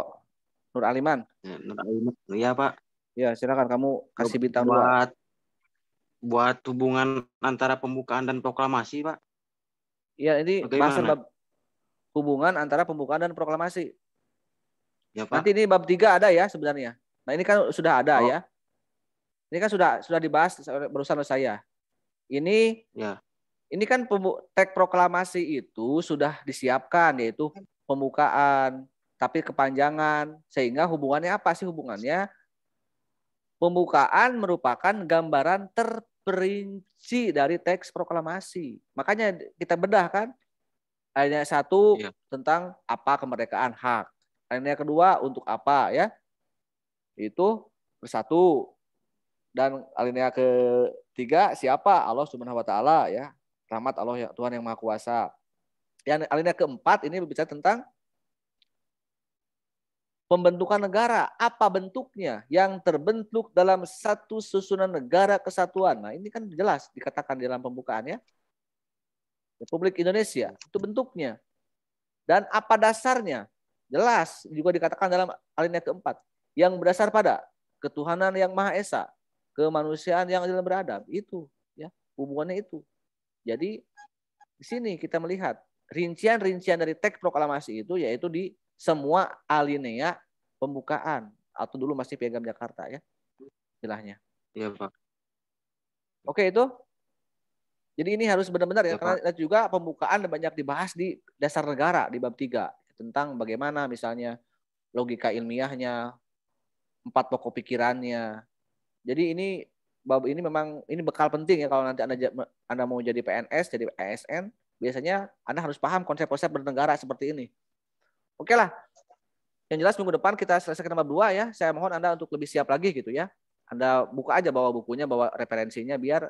Nur Aliman. Ya, Nur Aliman. Iya, Pak. Ya, silakan kamu kasih bintang dua. Buat buat hubungan antara pembukaan dan proklamasi, Pak? Iya, ini Bagaimana? bab hubungan antara pembukaan dan proklamasi. Ya, Pak. Nanti ini bab tiga ada ya sebenarnya. Nah, ini kan sudah ada oh. ya. Ini kan sudah sudah dibahas barusan oleh saya. Ini ya. Ini kan teks proklamasi itu sudah disiapkan yaitu pembukaan, tapi kepanjangan sehingga hubungannya apa sih hubungannya? Pembukaan merupakan gambaran ter perinci dari teks proklamasi. Makanya kita bedah kan. Ada satu ya. tentang apa kemerdekaan hak. Alinea kedua untuk apa ya? Itu bersatu. Dan alinea ketiga siapa? Allah Subhanahu wa taala ya. Rahmat Allah ya, Tuhan yang Maha Kuasa. yang alinea keempat ini berbicara tentang pembentukan negara. Apa bentuknya yang terbentuk dalam satu susunan negara kesatuan? Nah, ini kan jelas dikatakan di dalam pembukaannya. Republik Indonesia, itu bentuknya. Dan apa dasarnya? Jelas juga dikatakan dalam alinea keempat. Yang berdasar pada ketuhanan yang Maha Esa, kemanusiaan yang adil beradab. Itu ya hubungannya itu. Jadi di sini kita melihat rincian-rincian dari teks proklamasi itu yaitu di semua alinea pembukaan atau dulu masih piagam Jakarta ya istilahnya. Iya pak. Oke itu. Jadi ini harus benar-benar ya, ya karena pak. juga pembukaan banyak dibahas di dasar negara di bab 3 tentang bagaimana misalnya logika ilmiahnya, empat pokok pikirannya. Jadi ini bab ini memang ini bekal penting ya kalau nanti anda anda mau jadi PNS jadi ASN biasanya anda harus paham konsep-konsep bernegara seperti ini Oke lah. Yang jelas minggu depan kita selesaikan nomor dua ya. Saya mohon Anda untuk lebih siap lagi gitu ya. Anda buka aja bawa bukunya, bawa referensinya biar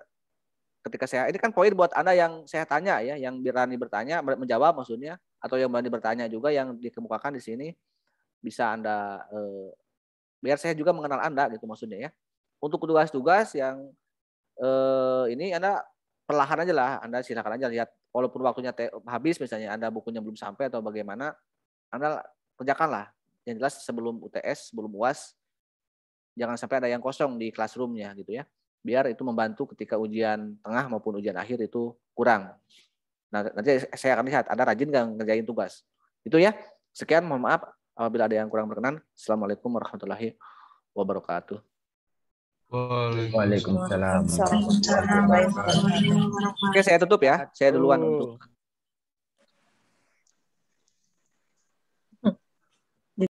ketika saya ini kan poin buat Anda yang saya tanya ya, yang berani bertanya, menjawab maksudnya atau yang berani bertanya juga yang dikemukakan di sini bisa Anda eh, biar saya juga mengenal Anda gitu maksudnya ya. Untuk tugas-tugas yang eh, ini Anda perlahan aja lah, Anda silakan aja lihat walaupun waktunya habis misalnya Anda bukunya belum sampai atau bagaimana anda kerjakanlah. Yang jelas sebelum UTS, sebelum UAS, jangan sampai ada yang kosong di classroomnya gitu ya. Biar itu membantu ketika ujian tengah maupun ujian akhir itu kurang. Nah, nanti saya akan lihat ada rajin nggak ngerjain tugas. Itu ya. Sekian, mohon maaf apabila ada yang kurang berkenan. Assalamualaikum warahmatullahi wabarakatuh. Waalaikumsalam. Oke, saya tutup ya. Saya duluan untuk